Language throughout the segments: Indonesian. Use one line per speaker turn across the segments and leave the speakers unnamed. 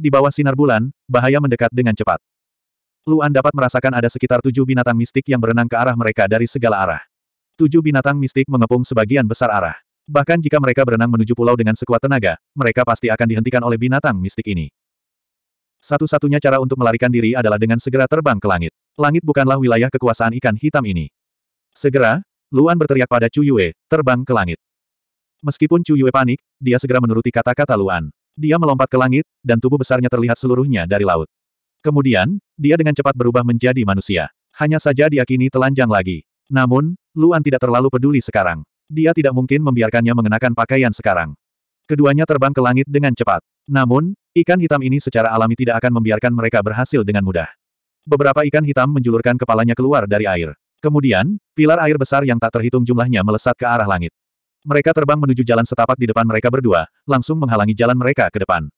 Di bawah sinar bulan, bahaya mendekat dengan cepat. Luan dapat merasakan ada sekitar tujuh binatang mistik yang berenang ke arah mereka dari segala arah. Tujuh binatang mistik mengepung sebagian besar arah. Bahkan jika mereka berenang menuju pulau dengan sekuat tenaga, mereka pasti akan dihentikan oleh binatang mistik ini. Satu-satunya cara untuk melarikan diri adalah dengan segera terbang ke langit. Langit bukanlah wilayah kekuasaan ikan hitam ini. Segera, Luan berteriak pada Chu Yue, terbang ke langit. Meskipun Chu Yue panik, dia segera menuruti kata-kata Luan. Dia melompat ke langit, dan tubuh besarnya terlihat seluruhnya dari laut. Kemudian, dia dengan cepat berubah menjadi manusia. Hanya saja dia kini telanjang lagi. Namun, Luan tidak terlalu peduli sekarang. Dia tidak mungkin membiarkannya mengenakan pakaian sekarang. Keduanya terbang ke langit dengan cepat. Namun, ikan hitam ini secara alami tidak akan membiarkan mereka berhasil dengan mudah. Beberapa ikan hitam menjulurkan kepalanya keluar dari air. Kemudian, pilar air besar yang tak terhitung jumlahnya melesat ke arah langit. Mereka terbang menuju jalan setapak di depan mereka berdua, langsung menghalangi jalan mereka ke depan.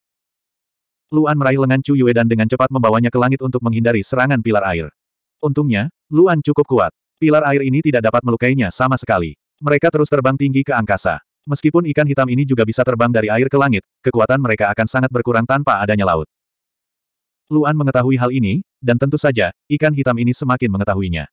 Luan meraih lengan Chu Yue dan dengan cepat membawanya ke langit untuk menghindari serangan pilar air. Untungnya, Luan cukup kuat. Pilar air ini tidak dapat melukainya sama sekali. Mereka terus terbang tinggi ke angkasa. Meskipun ikan hitam ini juga bisa terbang dari air ke langit, kekuatan mereka akan sangat berkurang tanpa adanya laut. Luan mengetahui hal ini, dan tentu saja, ikan hitam ini semakin mengetahuinya.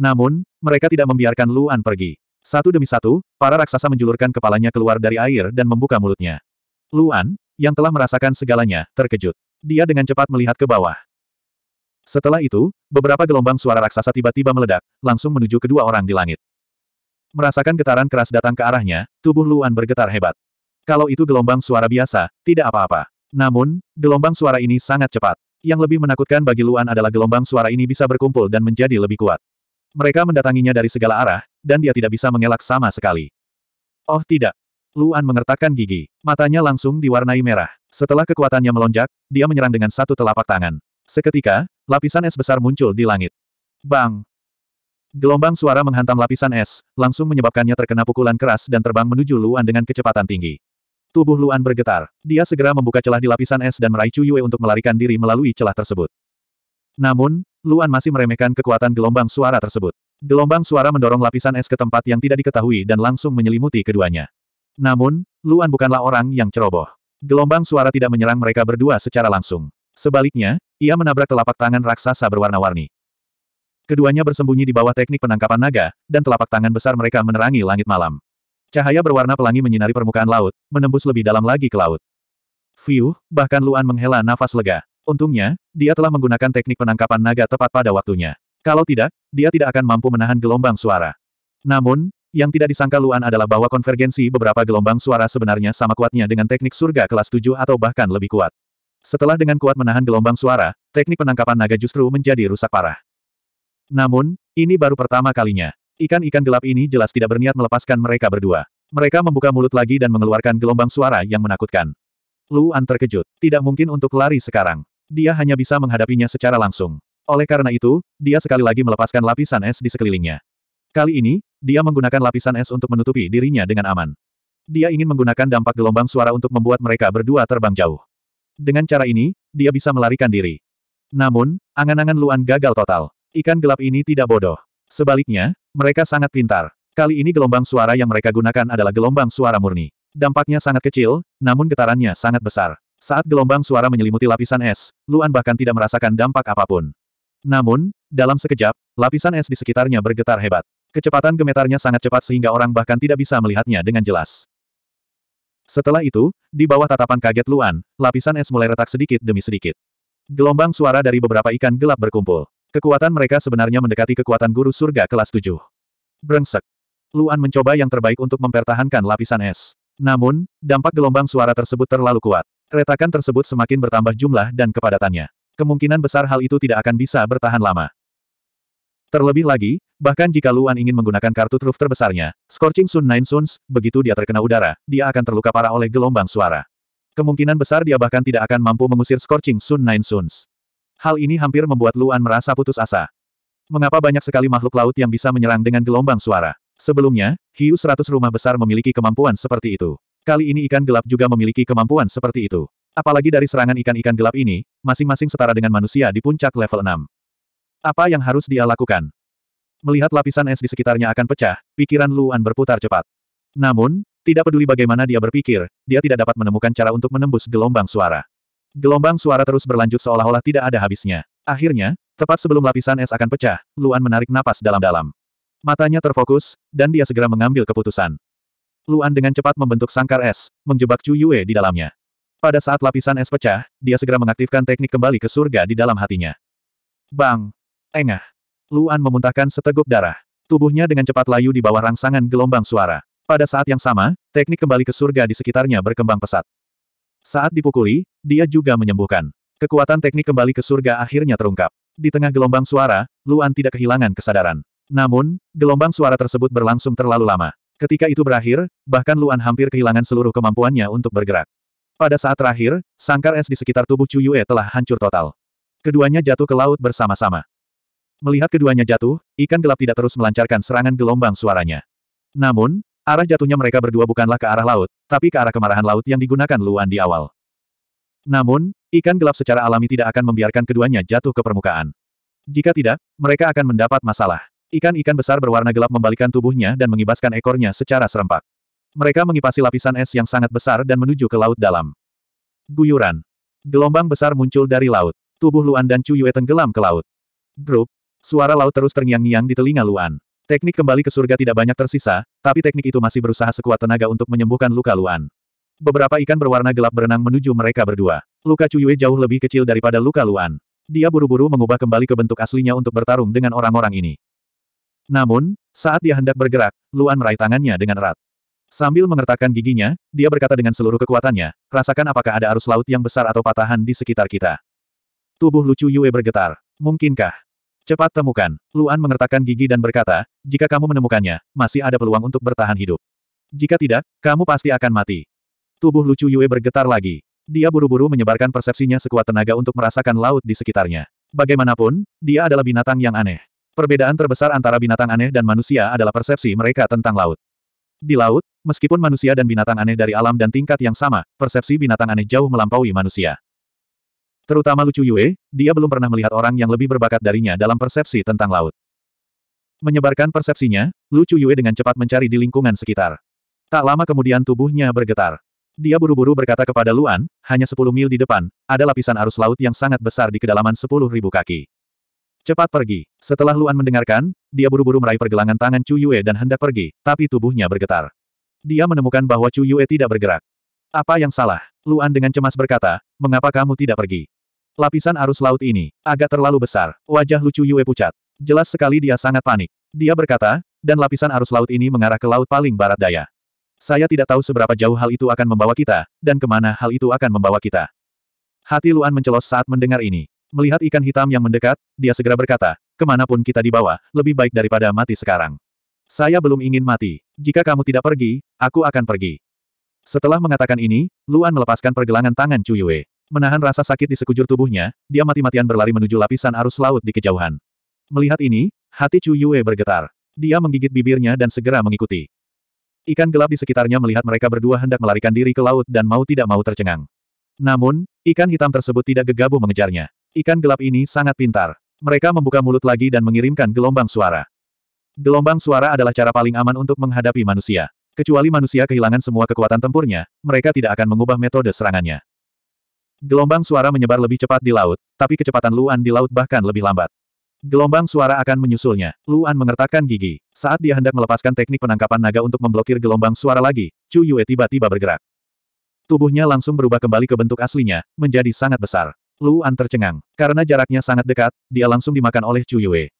Namun, mereka tidak membiarkan Luan pergi. Satu demi satu, para raksasa menjulurkan kepalanya keluar dari air dan membuka mulutnya. Luan, yang telah merasakan segalanya, terkejut. Dia dengan cepat melihat ke bawah. Setelah itu, beberapa gelombang suara raksasa tiba-tiba meledak, langsung menuju kedua orang di langit. Merasakan getaran keras datang ke arahnya, tubuh Luan bergetar hebat. Kalau itu gelombang suara biasa, tidak apa-apa. Namun, gelombang suara ini sangat cepat. Yang lebih menakutkan bagi Luan adalah gelombang suara ini bisa berkumpul dan menjadi lebih kuat. Mereka mendatanginya dari segala arah, dan dia tidak bisa mengelak sama sekali. Oh tidak. Luan mengertakkan gigi. Matanya langsung diwarnai merah. Setelah kekuatannya melonjak, dia menyerang dengan satu telapak tangan. Seketika, lapisan es besar muncul di langit. Bang! Gelombang suara menghantam lapisan es, langsung menyebabkannya terkena pukulan keras dan terbang menuju Luan dengan kecepatan tinggi. Tubuh Luan bergetar. Dia segera membuka celah di lapisan es dan meraih Chu Yue untuk melarikan diri melalui celah tersebut. Namun, Luan masih meremehkan kekuatan gelombang suara tersebut. Gelombang suara mendorong lapisan es ke tempat yang tidak diketahui dan langsung menyelimuti keduanya. Namun, Luan bukanlah orang yang ceroboh. Gelombang suara tidak menyerang mereka berdua secara langsung. Sebaliknya, ia menabrak telapak tangan raksasa berwarna-warni. Keduanya bersembunyi di bawah teknik penangkapan naga, dan telapak tangan besar mereka menerangi langit malam. Cahaya berwarna pelangi menyinari permukaan laut, menembus lebih dalam lagi ke laut. Fiu, bahkan Luan menghela nafas lega. Untungnya, dia telah menggunakan teknik penangkapan naga tepat pada waktunya. Kalau tidak, dia tidak akan mampu menahan gelombang suara. Namun, yang tidak disangka Luan adalah bahwa konvergensi beberapa gelombang suara sebenarnya sama kuatnya dengan teknik surga kelas 7 atau bahkan lebih kuat. Setelah dengan kuat menahan gelombang suara, teknik penangkapan naga justru menjadi rusak parah. Namun, ini baru pertama kalinya. Ikan-ikan gelap ini jelas tidak berniat melepaskan mereka berdua. Mereka membuka mulut lagi dan mengeluarkan gelombang suara yang menakutkan. Luan terkejut. Tidak mungkin untuk lari sekarang. Dia hanya bisa menghadapinya secara langsung. Oleh karena itu, dia sekali lagi melepaskan lapisan es di sekelilingnya. Kali ini, dia menggunakan lapisan es untuk menutupi dirinya dengan aman. Dia ingin menggunakan dampak gelombang suara untuk membuat mereka berdua terbang jauh. Dengan cara ini, dia bisa melarikan diri. Namun, angan-angan Luan gagal total. Ikan gelap ini tidak bodoh. Sebaliknya, mereka sangat pintar. Kali ini gelombang suara yang mereka gunakan adalah gelombang suara murni. Dampaknya sangat kecil, namun getarannya sangat besar. Saat gelombang suara menyelimuti lapisan es, Luan bahkan tidak merasakan dampak apapun. Namun, dalam sekejap, lapisan es di sekitarnya bergetar hebat. Kecepatan gemetarnya sangat cepat sehingga orang bahkan tidak bisa melihatnya dengan jelas. Setelah itu, di bawah tatapan kaget Luan, lapisan es mulai retak sedikit demi sedikit. Gelombang suara dari beberapa ikan gelap berkumpul. Kekuatan mereka sebenarnya mendekati kekuatan guru surga kelas 7. Brengsek. Luan mencoba yang terbaik untuk mempertahankan lapisan es. Namun, dampak gelombang suara tersebut terlalu kuat. Retakan tersebut semakin bertambah jumlah dan kepadatannya kemungkinan besar hal itu tidak akan bisa bertahan lama. Terlebih lagi, bahkan jika Luan ingin menggunakan kartu truf terbesarnya, Scorching Sun Nine Suns, begitu dia terkena udara, dia akan terluka parah oleh gelombang suara. Kemungkinan besar dia bahkan tidak akan mampu mengusir Scorching Sun Nine Suns. Hal ini hampir membuat Luan merasa putus asa. Mengapa banyak sekali makhluk laut yang bisa menyerang dengan gelombang suara? Sebelumnya, hiu seratus rumah besar memiliki kemampuan seperti itu. Kali ini ikan gelap juga memiliki kemampuan seperti itu. Apalagi dari serangan ikan-ikan gelap ini, masing-masing setara dengan manusia di puncak level 6. Apa yang harus dia lakukan? Melihat lapisan es di sekitarnya akan pecah, pikiran Luan berputar cepat. Namun, tidak peduli bagaimana dia berpikir, dia tidak dapat menemukan cara untuk menembus gelombang suara. Gelombang suara terus berlanjut seolah-olah tidak ada habisnya. Akhirnya, tepat sebelum lapisan es akan pecah, Luan menarik napas dalam-dalam. Matanya terfokus, dan dia segera mengambil keputusan. Luan dengan cepat membentuk sangkar es, menjebak Chu Yue di dalamnya. Pada saat lapisan es pecah, dia segera mengaktifkan teknik kembali ke surga di dalam hatinya. Bang! Engah! Luan memuntahkan seteguk darah. Tubuhnya dengan cepat layu di bawah rangsangan gelombang suara. Pada saat yang sama, teknik kembali ke surga di sekitarnya berkembang pesat. Saat dipukuli, dia juga menyembuhkan. Kekuatan teknik kembali ke surga akhirnya terungkap. Di tengah gelombang suara, Luan tidak kehilangan kesadaran. Namun, gelombang suara tersebut berlangsung terlalu lama. Ketika itu berakhir, bahkan Luan hampir kehilangan seluruh kemampuannya untuk bergerak. Pada saat terakhir, sangkar es di sekitar tubuh Chu Yue telah hancur total. Keduanya jatuh ke laut bersama-sama. Melihat keduanya jatuh, ikan gelap tidak terus melancarkan serangan gelombang suaranya. Namun, arah jatuhnya mereka berdua bukanlah ke arah laut, tapi ke arah kemarahan laut yang digunakan Luan di awal. Namun, ikan gelap secara alami tidak akan membiarkan keduanya jatuh ke permukaan. Jika tidak, mereka akan mendapat masalah. Ikan-ikan besar berwarna gelap membalikkan tubuhnya dan mengibaskan ekornya secara serempak. Mereka mengipasi lapisan es yang sangat besar dan menuju ke laut dalam. Guyuran. Gelombang besar muncul dari laut. Tubuh Luan dan Chu Yue tenggelam ke laut. Grup. Suara laut terus terngiang-ngiang di telinga Luan. Teknik kembali ke surga tidak banyak tersisa, tapi teknik itu masih berusaha sekuat tenaga untuk menyembuhkan luka Luan. Beberapa ikan berwarna gelap berenang menuju mereka berdua. Luka Chu Yue jauh lebih kecil daripada luka Luan. Dia buru-buru mengubah kembali ke bentuk aslinya untuk bertarung dengan orang-orang ini. Namun, saat dia hendak bergerak, Luan meraih tangannya dengan erat. Sambil mengertakkan giginya, dia berkata dengan seluruh kekuatannya, rasakan apakah ada arus laut yang besar atau patahan di sekitar kita. Tubuh lucu Yue bergetar. Mungkinkah? Cepat temukan. Luan mengertakkan gigi dan berkata, jika kamu menemukannya, masih ada peluang untuk bertahan hidup. Jika tidak, kamu pasti akan mati. Tubuh lucu Yue bergetar lagi. Dia buru-buru menyebarkan persepsinya sekuat tenaga untuk merasakan laut di sekitarnya. Bagaimanapun, dia adalah binatang yang aneh. Perbedaan terbesar antara binatang aneh dan manusia adalah persepsi mereka tentang laut. Di laut, Meskipun manusia dan binatang aneh dari alam dan tingkat yang sama, persepsi binatang aneh jauh melampaui manusia. Terutama Lucu Yue, dia belum pernah melihat orang yang lebih berbakat darinya dalam persepsi tentang laut. Menyebarkan persepsinya, Lucu Yue dengan cepat mencari di lingkungan sekitar. Tak lama kemudian tubuhnya bergetar. Dia buru-buru berkata kepada Luan, hanya 10 mil di depan, ada lapisan arus laut yang sangat besar di kedalaman ribu kaki. Cepat pergi. Setelah Luan mendengarkan, dia buru-buru meraih pergelangan tangan Chu Yue dan hendak pergi, tapi tubuhnya bergetar. Dia menemukan bahwa Chu Yue tidak bergerak. Apa yang salah? Luan dengan cemas berkata, mengapa kamu tidak pergi? Lapisan arus laut ini, agak terlalu besar. Wajah Lu Chu Yue pucat. Jelas sekali dia sangat panik. Dia berkata, dan lapisan arus laut ini mengarah ke laut paling barat daya. Saya tidak tahu seberapa jauh hal itu akan membawa kita, dan kemana hal itu akan membawa kita. Hati Luan mencelos saat mendengar ini. Melihat ikan hitam yang mendekat, dia segera berkata, kemanapun kita dibawa, lebih baik daripada mati sekarang. Saya belum ingin mati. Jika kamu tidak pergi, aku akan pergi. Setelah mengatakan ini, Luan melepaskan pergelangan tangan Chu Yue. Menahan rasa sakit di sekujur tubuhnya, dia mati-matian berlari menuju lapisan arus laut di kejauhan. Melihat ini, hati Chu Yue bergetar. Dia menggigit bibirnya dan segera mengikuti. Ikan gelap di sekitarnya melihat mereka berdua hendak melarikan diri ke laut dan mau tidak mau tercengang. Namun, ikan hitam tersebut tidak gegabah mengejarnya. Ikan gelap ini sangat pintar. Mereka membuka mulut lagi dan mengirimkan gelombang suara. Gelombang suara adalah cara paling aman untuk menghadapi manusia. Kecuali manusia kehilangan semua kekuatan tempurnya, mereka tidak akan mengubah metode serangannya. Gelombang suara menyebar lebih cepat di laut, tapi kecepatan Luan di laut bahkan lebih lambat. Gelombang suara akan menyusulnya. Luan mengertakkan gigi. Saat dia hendak melepaskan teknik penangkapan naga untuk memblokir gelombang suara lagi, Chu Yue tiba-tiba bergerak. Tubuhnya langsung berubah kembali ke bentuk aslinya, menjadi sangat besar. Luan tercengang. Karena jaraknya sangat dekat, dia langsung dimakan oleh Chu Yue.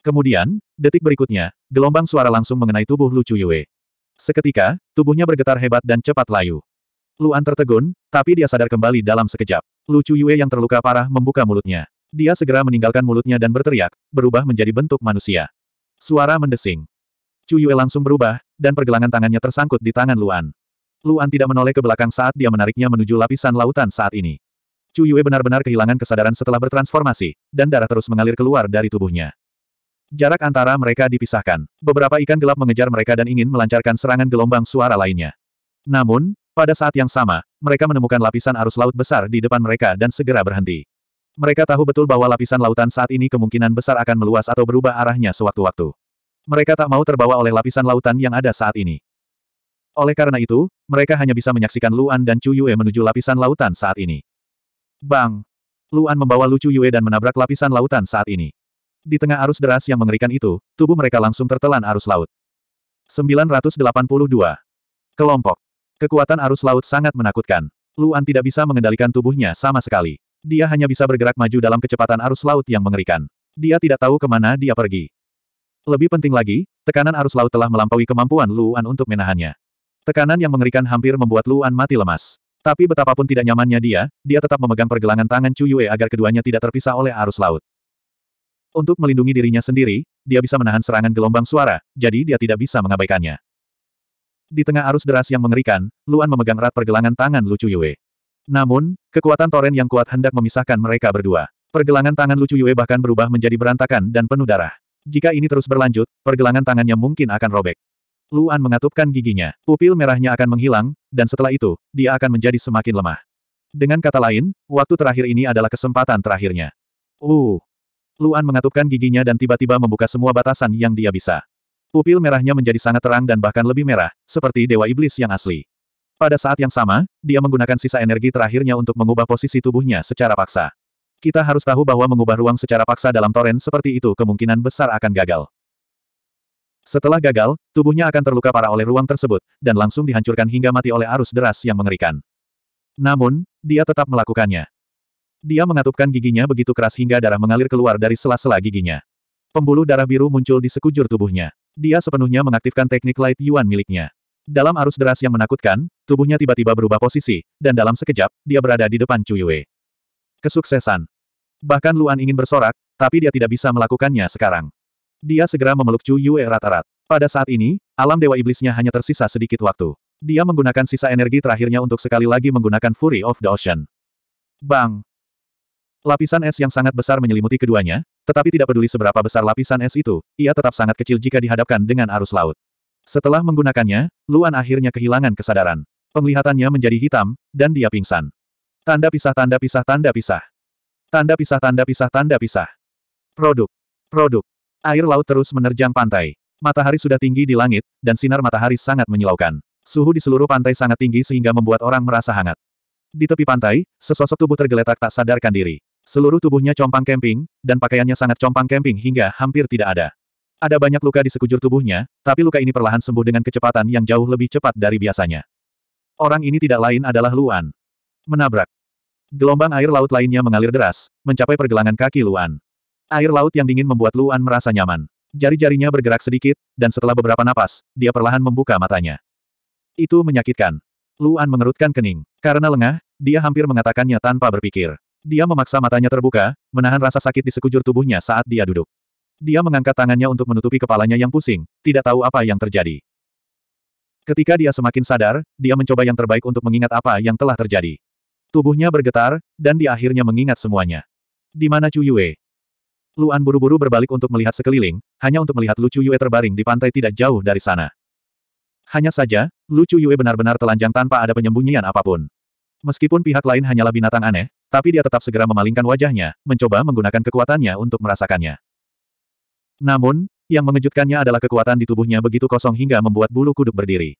Kemudian, detik berikutnya, gelombang suara langsung mengenai tubuh Lu Chuyue. Seketika, tubuhnya bergetar hebat dan cepat layu. Luan tertegun, tapi dia sadar kembali dalam sekejap. Lu Chuyue yang terluka parah membuka mulutnya. Dia segera meninggalkan mulutnya dan berteriak, berubah menjadi bentuk manusia. Suara mendesing. Chuyue langsung berubah, dan pergelangan tangannya tersangkut di tangan Luan. Luan tidak menoleh ke belakang saat dia menariknya menuju lapisan lautan saat ini. Chuyue benar-benar kehilangan kesadaran setelah bertransformasi, dan darah terus mengalir keluar dari tubuhnya. Jarak antara mereka dipisahkan. Beberapa ikan gelap mengejar mereka dan ingin melancarkan serangan gelombang suara lainnya. Namun, pada saat yang sama, mereka menemukan lapisan arus laut besar di depan mereka dan segera berhenti. Mereka tahu betul bahwa lapisan lautan saat ini kemungkinan besar akan meluas atau berubah arahnya sewaktu-waktu. Mereka tak mau terbawa oleh lapisan lautan yang ada saat ini. Oleh karena itu, mereka hanya bisa menyaksikan Luan dan Chu Yue menuju lapisan lautan saat ini. Bang! Luan membawa Lu Chu Yue dan menabrak lapisan lautan saat ini. Di tengah arus deras yang mengerikan itu, tubuh mereka langsung tertelan arus laut. 982. Kelompok. Kekuatan arus laut sangat menakutkan. Luan tidak bisa mengendalikan tubuhnya sama sekali. Dia hanya bisa bergerak maju dalam kecepatan arus laut yang mengerikan. Dia tidak tahu kemana dia pergi. Lebih penting lagi, tekanan arus laut telah melampaui kemampuan Luan untuk menahannya. Tekanan yang mengerikan hampir membuat Luan mati lemas. Tapi betapapun tidak nyamannya dia, dia tetap memegang pergelangan tangan Chu Yue agar keduanya tidak terpisah oleh arus laut. Untuk melindungi dirinya sendiri, dia bisa menahan serangan gelombang suara, jadi dia tidak bisa mengabaikannya. Di tengah arus deras yang mengerikan, Luan memegang erat pergelangan tangan Lucu Yue. Namun, kekuatan toren yang kuat hendak memisahkan mereka berdua. Pergelangan tangan Lucu Yue bahkan berubah menjadi berantakan dan penuh darah. Jika ini terus berlanjut, pergelangan tangannya mungkin akan robek. Luan mengatupkan giginya. Pupil merahnya akan menghilang, dan setelah itu, dia akan menjadi semakin lemah. Dengan kata lain, waktu terakhir ini adalah kesempatan terakhirnya. Uh, Luan mengatupkan giginya dan tiba-tiba membuka semua batasan yang dia bisa. Pupil merahnya menjadi sangat terang dan bahkan lebih merah, seperti dewa iblis yang asli. Pada saat yang sama, dia menggunakan sisa energi terakhirnya untuk mengubah posisi tubuhnya secara paksa. Kita harus tahu bahwa mengubah ruang secara paksa dalam toren seperti itu kemungkinan besar akan gagal. Setelah gagal, tubuhnya akan terluka parah oleh ruang tersebut, dan langsung dihancurkan hingga mati oleh arus deras yang mengerikan. Namun, dia tetap melakukannya. Dia mengatupkan giginya begitu keras hingga darah mengalir keluar dari sela-sela giginya. Pembuluh darah biru muncul di sekujur tubuhnya. Dia sepenuhnya mengaktifkan teknik Light Yuan miliknya. Dalam arus deras yang menakutkan, tubuhnya tiba-tiba berubah posisi, dan dalam sekejap, dia berada di depan Yue. Kesuksesan. Bahkan Luan ingin bersorak, tapi dia tidak bisa melakukannya sekarang. Dia segera memeluk Yue rata-rat. Pada saat ini, alam dewa iblisnya hanya tersisa sedikit waktu. Dia menggunakan sisa energi terakhirnya untuk sekali lagi menggunakan Fury of the Ocean. Bang! Lapisan es yang sangat besar menyelimuti keduanya, tetapi tidak peduli seberapa besar lapisan es itu, ia tetap sangat kecil jika dihadapkan dengan arus laut. Setelah menggunakannya, Luan akhirnya kehilangan kesadaran. Penglihatannya menjadi hitam, dan dia pingsan. Tanda pisah tanda pisah tanda pisah. Tanda pisah tanda pisah tanda pisah. Produk. Produk. Air laut terus menerjang pantai. Matahari sudah tinggi di langit, dan sinar matahari sangat menyilaukan. Suhu di seluruh pantai sangat tinggi sehingga membuat orang merasa hangat. Di tepi pantai, sesosok tubuh tergeletak tak sadarkan diri. Seluruh tubuhnya compang kemping, dan pakaiannya sangat compang kemping hingga hampir tidak ada. Ada banyak luka di sekujur tubuhnya, tapi luka ini perlahan sembuh dengan kecepatan yang jauh lebih cepat dari biasanya. Orang ini tidak lain adalah Luan. Menabrak. Gelombang air laut lainnya mengalir deras, mencapai pergelangan kaki Luan. Air laut yang dingin membuat Luan merasa nyaman. Jari-jarinya bergerak sedikit, dan setelah beberapa napas, dia perlahan membuka matanya. Itu menyakitkan. Luan mengerutkan kening. Karena lengah, dia hampir mengatakannya tanpa berpikir. Dia memaksa matanya terbuka, menahan rasa sakit di sekujur tubuhnya saat dia duduk. Dia mengangkat tangannya untuk menutupi kepalanya yang pusing, tidak tahu apa yang terjadi. Ketika dia semakin sadar, dia mencoba yang terbaik untuk mengingat apa yang telah terjadi. Tubuhnya bergetar, dan dia akhirnya mengingat semuanya. Di mana Chu Yue? Luan buru-buru berbalik untuk melihat sekeliling, hanya untuk melihat Lu Chu Yue terbaring di pantai tidak jauh dari sana. Hanya saja, Lu Chu Yue benar-benar telanjang tanpa ada penyembunyian apapun. Meskipun pihak lain hanyalah binatang aneh, tapi dia tetap segera memalingkan wajahnya, mencoba menggunakan kekuatannya untuk merasakannya. Namun, yang mengejutkannya adalah kekuatan di tubuhnya begitu kosong hingga membuat bulu kuduk berdiri.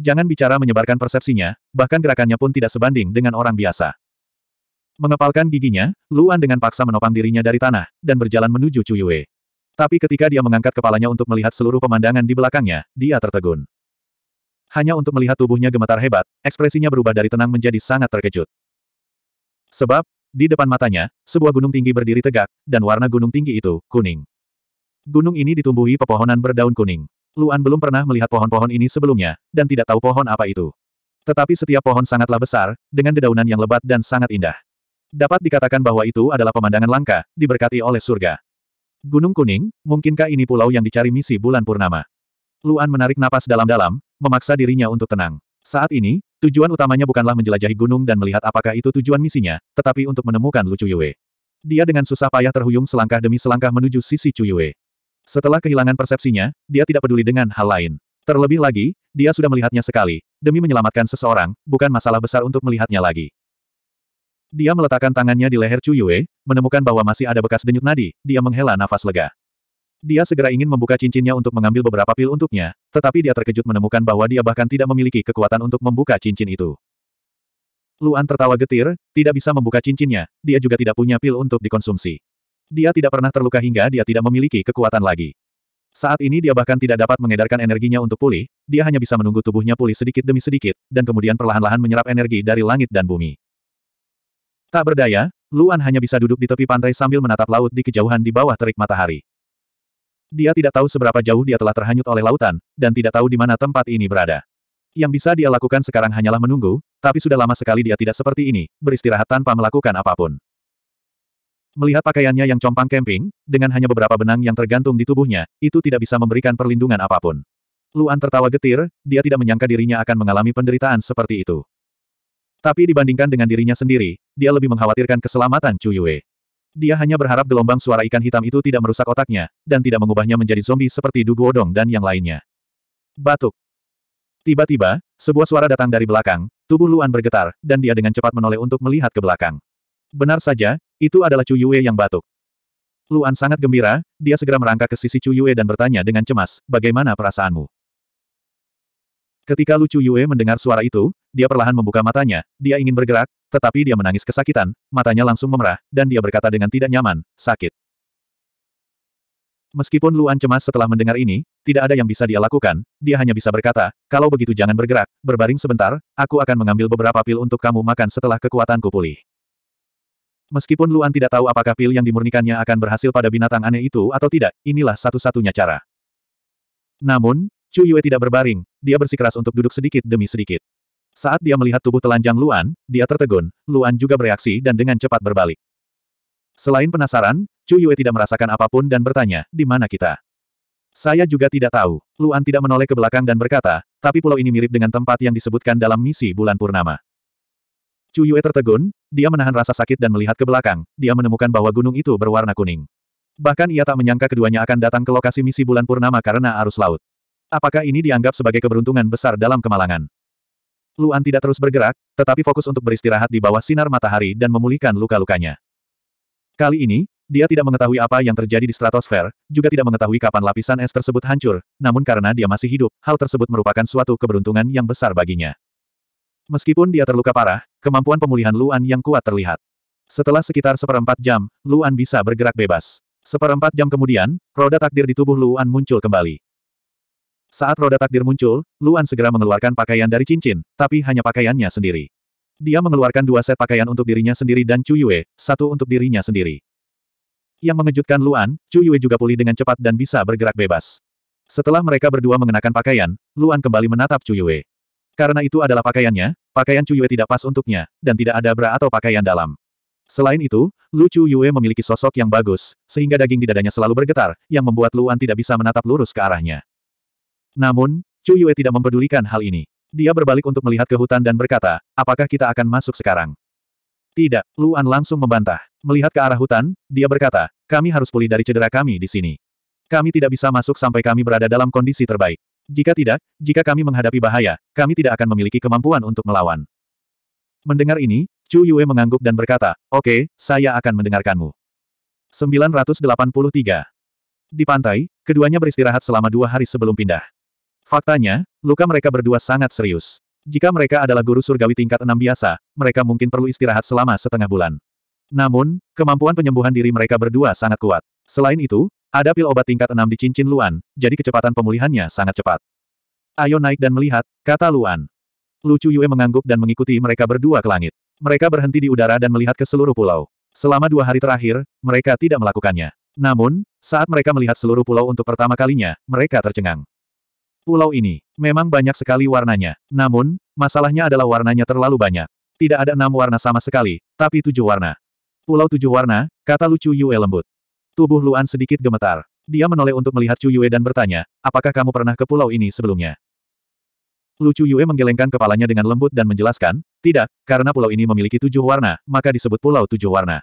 Jangan bicara menyebarkan persepsinya, bahkan gerakannya pun tidak sebanding dengan orang biasa. Mengepalkan giginya, Luan dengan paksa menopang dirinya dari tanah, dan berjalan menuju Cuyue. Tapi ketika dia mengangkat kepalanya untuk melihat seluruh pemandangan di belakangnya, dia tertegun. Hanya untuk melihat tubuhnya gemetar hebat, ekspresinya berubah dari tenang menjadi sangat terkejut. Sebab, di depan matanya, sebuah gunung tinggi berdiri tegak, dan warna gunung tinggi itu, kuning. Gunung ini ditumbuhi pepohonan berdaun kuning. Luan belum pernah melihat pohon-pohon ini sebelumnya, dan tidak tahu pohon apa itu. Tetapi setiap pohon sangatlah besar, dengan dedaunan yang lebat dan sangat indah. Dapat dikatakan bahwa itu adalah pemandangan langka, diberkati oleh surga. Gunung kuning, mungkinkah ini pulau yang dicari misi bulan purnama? Luan menarik napas dalam-dalam, memaksa dirinya untuk tenang. Saat ini, Tujuan utamanya bukanlah menjelajahi gunung dan melihat apakah itu tujuan misinya, tetapi untuk menemukan Lu Chuyue. Dia dengan susah payah terhuyung selangkah demi selangkah menuju sisi Chuyue. Setelah kehilangan persepsinya, dia tidak peduli dengan hal lain. Terlebih lagi, dia sudah melihatnya sekali, demi menyelamatkan seseorang, bukan masalah besar untuk melihatnya lagi. Dia meletakkan tangannya di leher Chuyue, menemukan bahwa masih ada bekas denyut nadi, dia menghela nafas lega. Dia segera ingin membuka cincinnya untuk mengambil beberapa pil untuknya, tetapi dia terkejut menemukan bahwa dia bahkan tidak memiliki kekuatan untuk membuka cincin itu. Luan tertawa getir, tidak bisa membuka cincinnya, dia juga tidak punya pil untuk dikonsumsi. Dia tidak pernah terluka hingga dia tidak memiliki kekuatan lagi. Saat ini dia bahkan tidak dapat mengedarkan energinya untuk pulih, dia hanya bisa menunggu tubuhnya pulih sedikit demi sedikit, dan kemudian perlahan-lahan menyerap energi dari langit dan bumi. Tak berdaya, Luan hanya bisa duduk di tepi pantai sambil menatap laut di kejauhan di bawah terik matahari. Dia tidak tahu seberapa jauh dia telah terhanyut oleh lautan, dan tidak tahu di mana tempat ini berada. Yang bisa dia lakukan sekarang hanyalah menunggu, tapi sudah lama sekali dia tidak seperti ini, beristirahat tanpa melakukan apapun. Melihat pakaiannya yang compang camping, dengan hanya beberapa benang yang tergantung di tubuhnya, itu tidak bisa memberikan perlindungan apapun. Luan tertawa getir, dia tidak menyangka dirinya akan mengalami penderitaan seperti itu. Tapi dibandingkan dengan dirinya sendiri, dia lebih mengkhawatirkan keselamatan Chu Yue. Dia hanya berharap gelombang suara ikan hitam itu tidak merusak otaknya, dan tidak mengubahnya menjadi zombie seperti Dugu Odong dan yang lainnya. Batuk. Tiba-tiba, sebuah suara datang dari belakang, tubuh Luan bergetar, dan dia dengan cepat menoleh untuk melihat ke belakang. Benar saja, itu adalah Chu Yue yang batuk. Luan sangat gembira, dia segera merangkak ke sisi Chu Yue dan bertanya dengan cemas, bagaimana perasaanmu? Ketika Lu Chu Yue mendengar suara itu, dia perlahan membuka matanya, dia ingin bergerak, tetapi dia menangis kesakitan, matanya langsung memerah, dan dia berkata dengan tidak nyaman, sakit. Meskipun Luan cemas setelah mendengar ini, tidak ada yang bisa dia lakukan, dia hanya bisa berkata, kalau begitu jangan bergerak, berbaring sebentar, aku akan mengambil beberapa pil untuk kamu makan setelah kekuatanku pulih. Meskipun Luan tidak tahu apakah pil yang dimurnikannya akan berhasil pada binatang aneh itu atau tidak, inilah satu-satunya cara. Namun, Chu Yue tidak berbaring, dia bersikeras untuk duduk sedikit demi sedikit. Saat dia melihat tubuh telanjang Luan, dia tertegun, Luan juga bereaksi dan dengan cepat berbalik. Selain penasaran, Chu Yue tidak merasakan apapun dan bertanya, di mana kita? Saya juga tidak tahu. Luan tidak menoleh ke belakang dan berkata, tapi pulau ini mirip dengan tempat yang disebutkan dalam misi bulan purnama. Chu Yue tertegun, dia menahan rasa sakit dan melihat ke belakang, dia menemukan bahwa gunung itu berwarna kuning. Bahkan ia tak menyangka keduanya akan datang ke lokasi misi bulan purnama karena arus laut. Apakah ini dianggap sebagai keberuntungan besar dalam kemalangan? Luan tidak terus bergerak, tetapi fokus untuk beristirahat di bawah sinar matahari dan memulihkan luka-lukanya. Kali ini, dia tidak mengetahui apa yang terjadi di stratosfer, juga tidak mengetahui kapan lapisan es tersebut hancur, namun karena dia masih hidup, hal tersebut merupakan suatu keberuntungan yang besar baginya. Meskipun dia terluka parah, kemampuan pemulihan Luan yang kuat terlihat. Setelah sekitar seperempat jam, Luan bisa bergerak bebas. Seperempat jam kemudian, roda takdir di tubuh Luan muncul kembali. Saat roda takdir muncul, Luan segera mengeluarkan pakaian dari cincin, tapi hanya pakaiannya sendiri. Dia mengeluarkan dua set pakaian untuk dirinya sendiri dan Chu Yue, satu untuk dirinya sendiri. Yang mengejutkan Luan, Chu Yue juga pulih dengan cepat dan bisa bergerak bebas. Setelah mereka berdua mengenakan pakaian, Luan kembali menatap Chu Yue. Karena itu adalah pakaiannya, pakaian Chu Yue tidak pas untuknya, dan tidak ada bra atau pakaian dalam. Selain itu, Lu Chu Yue memiliki sosok yang bagus, sehingga daging di dadanya selalu bergetar, yang membuat Luan tidak bisa menatap lurus ke arahnya. Namun, Chu Yue tidak mempedulikan hal ini. Dia berbalik untuk melihat ke hutan dan berkata, apakah kita akan masuk sekarang? Tidak, Luan langsung membantah. Melihat ke arah hutan, dia berkata, kami harus pulih dari cedera kami di sini. Kami tidak bisa masuk sampai kami berada dalam kondisi terbaik. Jika tidak, jika kami menghadapi bahaya, kami tidak akan memiliki kemampuan untuk melawan. Mendengar ini, Chu Yue mengangguk dan berkata, oke, okay, saya akan mendengarkanmu. 983. Di pantai, keduanya beristirahat selama dua hari sebelum pindah. Faktanya, luka mereka berdua sangat serius. Jika mereka adalah guru surgawi tingkat enam biasa, mereka mungkin perlu istirahat selama setengah bulan. Namun, kemampuan penyembuhan diri mereka berdua sangat kuat. Selain itu, ada pil obat tingkat enam di cincin Luan, jadi kecepatan pemulihannya sangat cepat. Ayo naik dan melihat, kata Luan. Lucu Yue mengangguk dan mengikuti mereka berdua ke langit. Mereka berhenti di udara dan melihat ke seluruh pulau. Selama dua hari terakhir, mereka tidak melakukannya. Namun, saat mereka melihat seluruh pulau untuk pertama kalinya, mereka tercengang. Pulau ini, memang banyak sekali warnanya. Namun, masalahnya adalah warnanya terlalu banyak. Tidak ada enam warna sama sekali, tapi tujuh warna. Pulau tujuh warna, kata Lucu Yue lembut. Tubuh Luan sedikit gemetar. Dia menoleh untuk melihat Chu Yue dan bertanya, apakah kamu pernah ke pulau ini sebelumnya? Lucu Yue menggelengkan kepalanya dengan lembut dan menjelaskan, tidak, karena pulau ini memiliki tujuh warna, maka disebut pulau tujuh warna.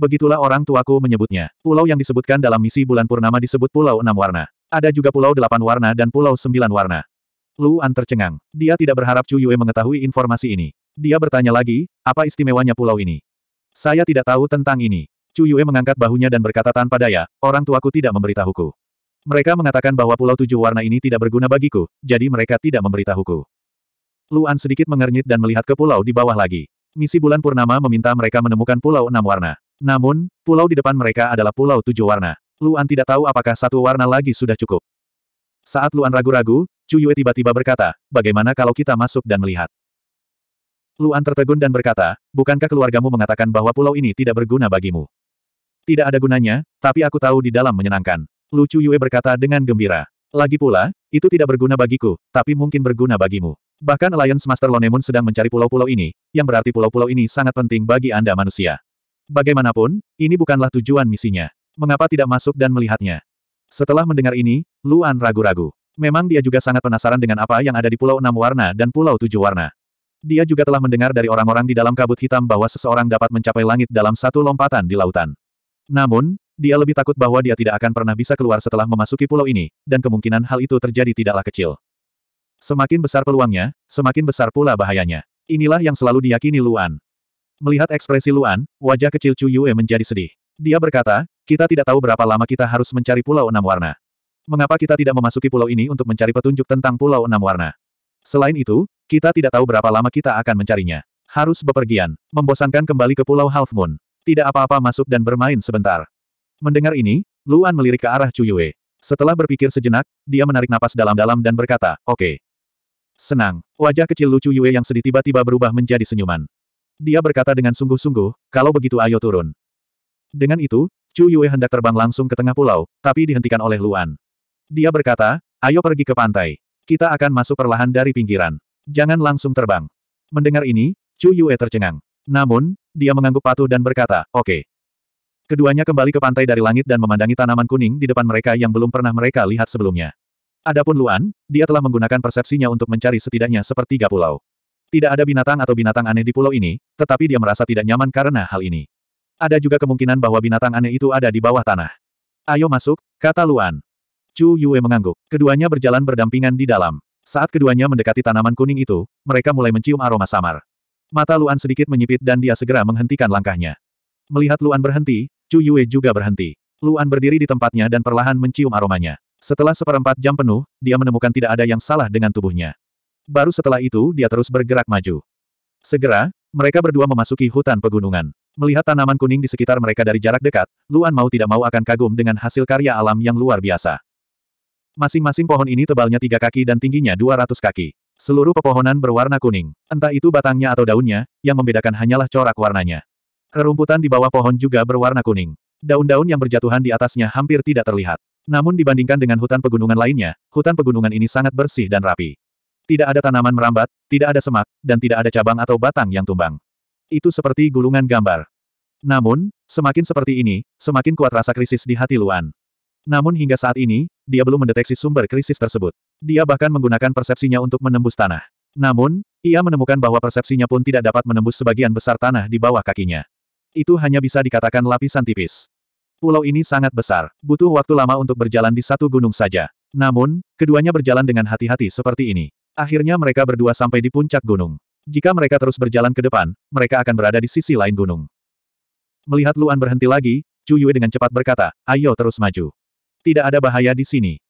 Begitulah orang tuaku menyebutnya. Pulau yang disebutkan dalam misi bulan purnama disebut pulau enam warna. Ada juga Pulau Delapan Warna dan Pulau Sembilan Warna. Luan tercengang. Dia tidak berharap Chu Yue mengetahui informasi ini. Dia bertanya lagi, apa istimewanya pulau ini? Saya tidak tahu tentang ini. Chu Yue mengangkat bahunya dan berkata tanpa daya, orang tuaku tidak memberitahuku. Mereka mengatakan bahwa pulau tujuh warna ini tidak berguna bagiku, jadi mereka tidak memberitahuku. Luan sedikit mengernyit dan melihat ke pulau di bawah lagi. Misi bulan purnama meminta mereka menemukan pulau enam warna. Namun, pulau di depan mereka adalah pulau tujuh warna. Luan tidak tahu apakah satu warna lagi sudah cukup. Saat Luan ragu-ragu, Chu Yue tiba-tiba berkata, bagaimana kalau kita masuk dan melihat? Luan tertegun dan berkata, bukankah keluargamu mengatakan bahwa pulau ini tidak berguna bagimu? Tidak ada gunanya, tapi aku tahu di dalam menyenangkan. Lu Chu Yue berkata dengan gembira. Lagi pula, itu tidak berguna bagiku, tapi mungkin berguna bagimu. Bahkan Alliance Master Lonemun sedang mencari pulau-pulau ini, yang berarti pulau-pulau ini sangat penting bagi Anda manusia. Bagaimanapun, ini bukanlah tujuan misinya. Mengapa tidak masuk dan melihatnya? Setelah mendengar ini, Luan ragu-ragu. Memang dia juga sangat penasaran dengan apa yang ada di Pulau Enam Warna dan Pulau Tujuh Warna. Dia juga telah mendengar dari orang-orang di dalam kabut hitam bahwa seseorang dapat mencapai langit dalam satu lompatan di lautan. Namun, dia lebih takut bahwa dia tidak akan pernah bisa keluar setelah memasuki pulau ini, dan kemungkinan hal itu terjadi tidaklah kecil. Semakin besar peluangnya, semakin besar pula bahayanya. Inilah yang selalu diyakini Luan. Melihat ekspresi Luan, wajah kecil Chu Yue menjadi sedih. Dia berkata, kita tidak tahu berapa lama kita harus mencari Pulau Enam Warna. Mengapa kita tidak memasuki pulau ini untuk mencari petunjuk tentang Pulau Enam Warna? Selain itu, kita tidak tahu berapa lama kita akan mencarinya. Harus bepergian, membosankan kembali ke Pulau Half Moon. Tidak apa-apa masuk dan bermain sebentar. Mendengar ini, Luan melirik ke arah Cuyue. Setelah berpikir sejenak, dia menarik napas dalam-dalam dan berkata, oke. Okay. Senang. Wajah kecil lucu Yue yang sedih tiba-tiba berubah menjadi senyuman. Dia berkata dengan sungguh-sungguh, kalau begitu ayo turun. Dengan itu, Chu Yue hendak terbang langsung ke tengah pulau, tapi dihentikan oleh Luan. Dia berkata, ayo pergi ke pantai. Kita akan masuk perlahan dari pinggiran. Jangan langsung terbang. Mendengar ini, Chu Yue tercengang. Namun, dia mengangguk patuh dan berkata, oke. Okay. Keduanya kembali ke pantai dari langit dan memandangi tanaman kuning di depan mereka yang belum pernah mereka lihat sebelumnya. Adapun Luan, dia telah menggunakan persepsinya untuk mencari setidaknya sepertiga pulau. Tidak ada binatang atau binatang aneh di pulau ini, tetapi dia merasa tidak nyaman karena hal ini. Ada juga kemungkinan bahwa binatang aneh itu ada di bawah tanah. Ayo masuk, kata Luan. Chu Yue mengangguk. Keduanya berjalan berdampingan di dalam. Saat keduanya mendekati tanaman kuning itu, mereka mulai mencium aroma samar. Mata Luan sedikit menyipit dan dia segera menghentikan langkahnya. Melihat Luan berhenti, Chu Yue juga berhenti. Luan berdiri di tempatnya dan perlahan mencium aromanya. Setelah seperempat jam penuh, dia menemukan tidak ada yang salah dengan tubuhnya. Baru setelah itu dia terus bergerak maju. Segera, mereka berdua memasuki hutan pegunungan. Melihat tanaman kuning di sekitar mereka dari jarak dekat, Luan mau tidak mau akan kagum dengan hasil karya alam yang luar biasa. Masing-masing pohon ini tebalnya tiga kaki dan tingginya 200 kaki. Seluruh pepohonan berwarna kuning. Entah itu batangnya atau daunnya, yang membedakan hanyalah corak warnanya. Rerumputan di bawah pohon juga berwarna kuning. Daun-daun yang berjatuhan di atasnya hampir tidak terlihat. Namun dibandingkan dengan hutan pegunungan lainnya, hutan pegunungan ini sangat bersih dan rapi. Tidak ada tanaman merambat, tidak ada semak, dan tidak ada cabang atau batang yang tumbang. Itu seperti gulungan gambar. Namun, semakin seperti ini, semakin kuat rasa krisis di hati Luan. Namun hingga saat ini, dia belum mendeteksi sumber krisis tersebut. Dia bahkan menggunakan persepsinya untuk menembus tanah. Namun, ia menemukan bahwa persepsinya pun tidak dapat menembus sebagian besar tanah di bawah kakinya. Itu hanya bisa dikatakan lapisan tipis. Pulau ini sangat besar, butuh waktu lama untuk berjalan di satu gunung saja. Namun, keduanya berjalan dengan hati-hati seperti ini. Akhirnya mereka berdua sampai di puncak gunung. Jika mereka terus berjalan ke depan, mereka akan berada di sisi lain gunung. Melihat Luan berhenti lagi, Chu Yue dengan cepat berkata, ayo terus maju. Tidak ada bahaya di sini.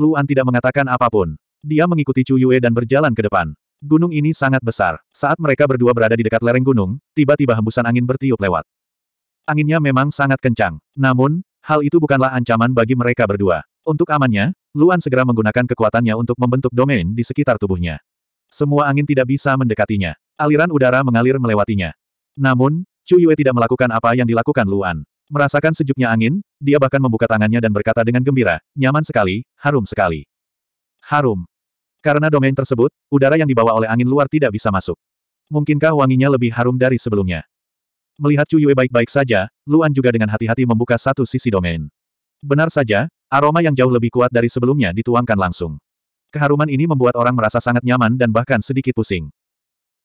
Luan tidak mengatakan apapun. Dia mengikuti Chu Yue dan berjalan ke depan. Gunung ini sangat besar. Saat mereka berdua berada di dekat lereng gunung, tiba-tiba hembusan angin bertiup lewat. Anginnya memang sangat kencang. Namun, hal itu bukanlah ancaman bagi mereka berdua. Untuk amannya, Luan segera menggunakan kekuatannya untuk membentuk domain di sekitar tubuhnya. Semua angin tidak bisa mendekatinya. Aliran udara mengalir melewatinya. Namun, Chu Yue tidak melakukan apa yang dilakukan Luan. Merasakan sejuknya angin, dia bahkan membuka tangannya dan berkata dengan gembira, nyaman sekali, harum sekali. Harum. Karena domain tersebut, udara yang dibawa oleh angin luar tidak bisa masuk. Mungkinkah wanginya lebih harum dari sebelumnya? Melihat Chu Yue baik-baik saja, Luan juga dengan hati-hati membuka satu sisi domain. Benar saja, aroma yang jauh lebih kuat dari sebelumnya dituangkan langsung. Keharuman ini membuat orang merasa sangat nyaman dan bahkan sedikit pusing.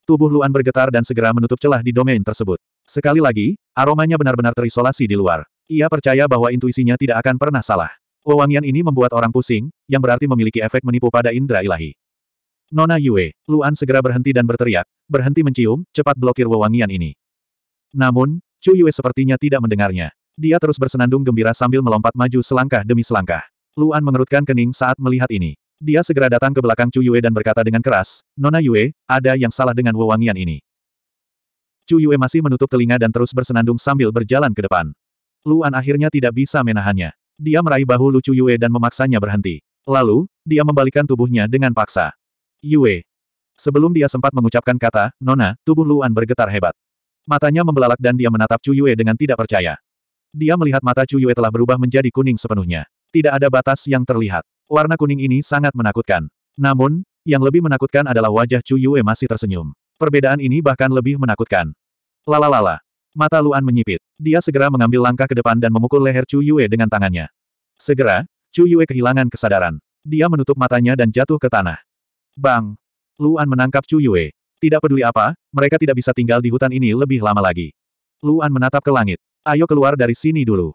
Tubuh Luan bergetar dan segera menutup celah di domain tersebut. Sekali lagi, aromanya benar-benar terisolasi di luar. Ia percaya bahwa intuisinya tidak akan pernah salah. Wewangian ini membuat orang pusing, yang berarti memiliki efek menipu pada indera ilahi. Nona Yue, Luan segera berhenti dan berteriak, berhenti mencium, cepat blokir wewangian ini. Namun, Chu Yue sepertinya tidak mendengarnya. Dia terus bersenandung gembira sambil melompat maju selangkah demi selangkah. Luan mengerutkan kening saat melihat ini. Dia segera datang ke belakang Chu Yue dan berkata dengan keras, Nona Yue, ada yang salah dengan wewangian ini. Chu Yue masih menutup telinga dan terus bersenandung sambil berjalan ke depan. Luan akhirnya tidak bisa menahannya. Dia meraih bahu Lu Chu Yue dan memaksanya berhenti. Lalu, dia membalikkan tubuhnya dengan paksa. Yue. Sebelum dia sempat mengucapkan kata, Nona, tubuh Luan bergetar hebat. Matanya membelalak dan dia menatap Chu Yue dengan tidak percaya. Dia melihat mata Chu Yue telah berubah menjadi kuning sepenuhnya. Tidak ada batas yang terlihat. Warna kuning ini sangat menakutkan. Namun, yang lebih menakutkan adalah wajah Chu Yue masih tersenyum. Perbedaan ini bahkan lebih menakutkan. Lalalala. Mata Luan menyipit. Dia segera mengambil langkah ke depan dan memukul leher Chu Yue dengan tangannya. Segera, Chu Yue kehilangan kesadaran. Dia menutup matanya dan jatuh ke tanah. Bang! Luan menangkap Chu Yue. Tidak peduli apa, mereka tidak bisa tinggal di hutan ini lebih lama lagi. Luan menatap ke langit. Ayo keluar dari sini dulu.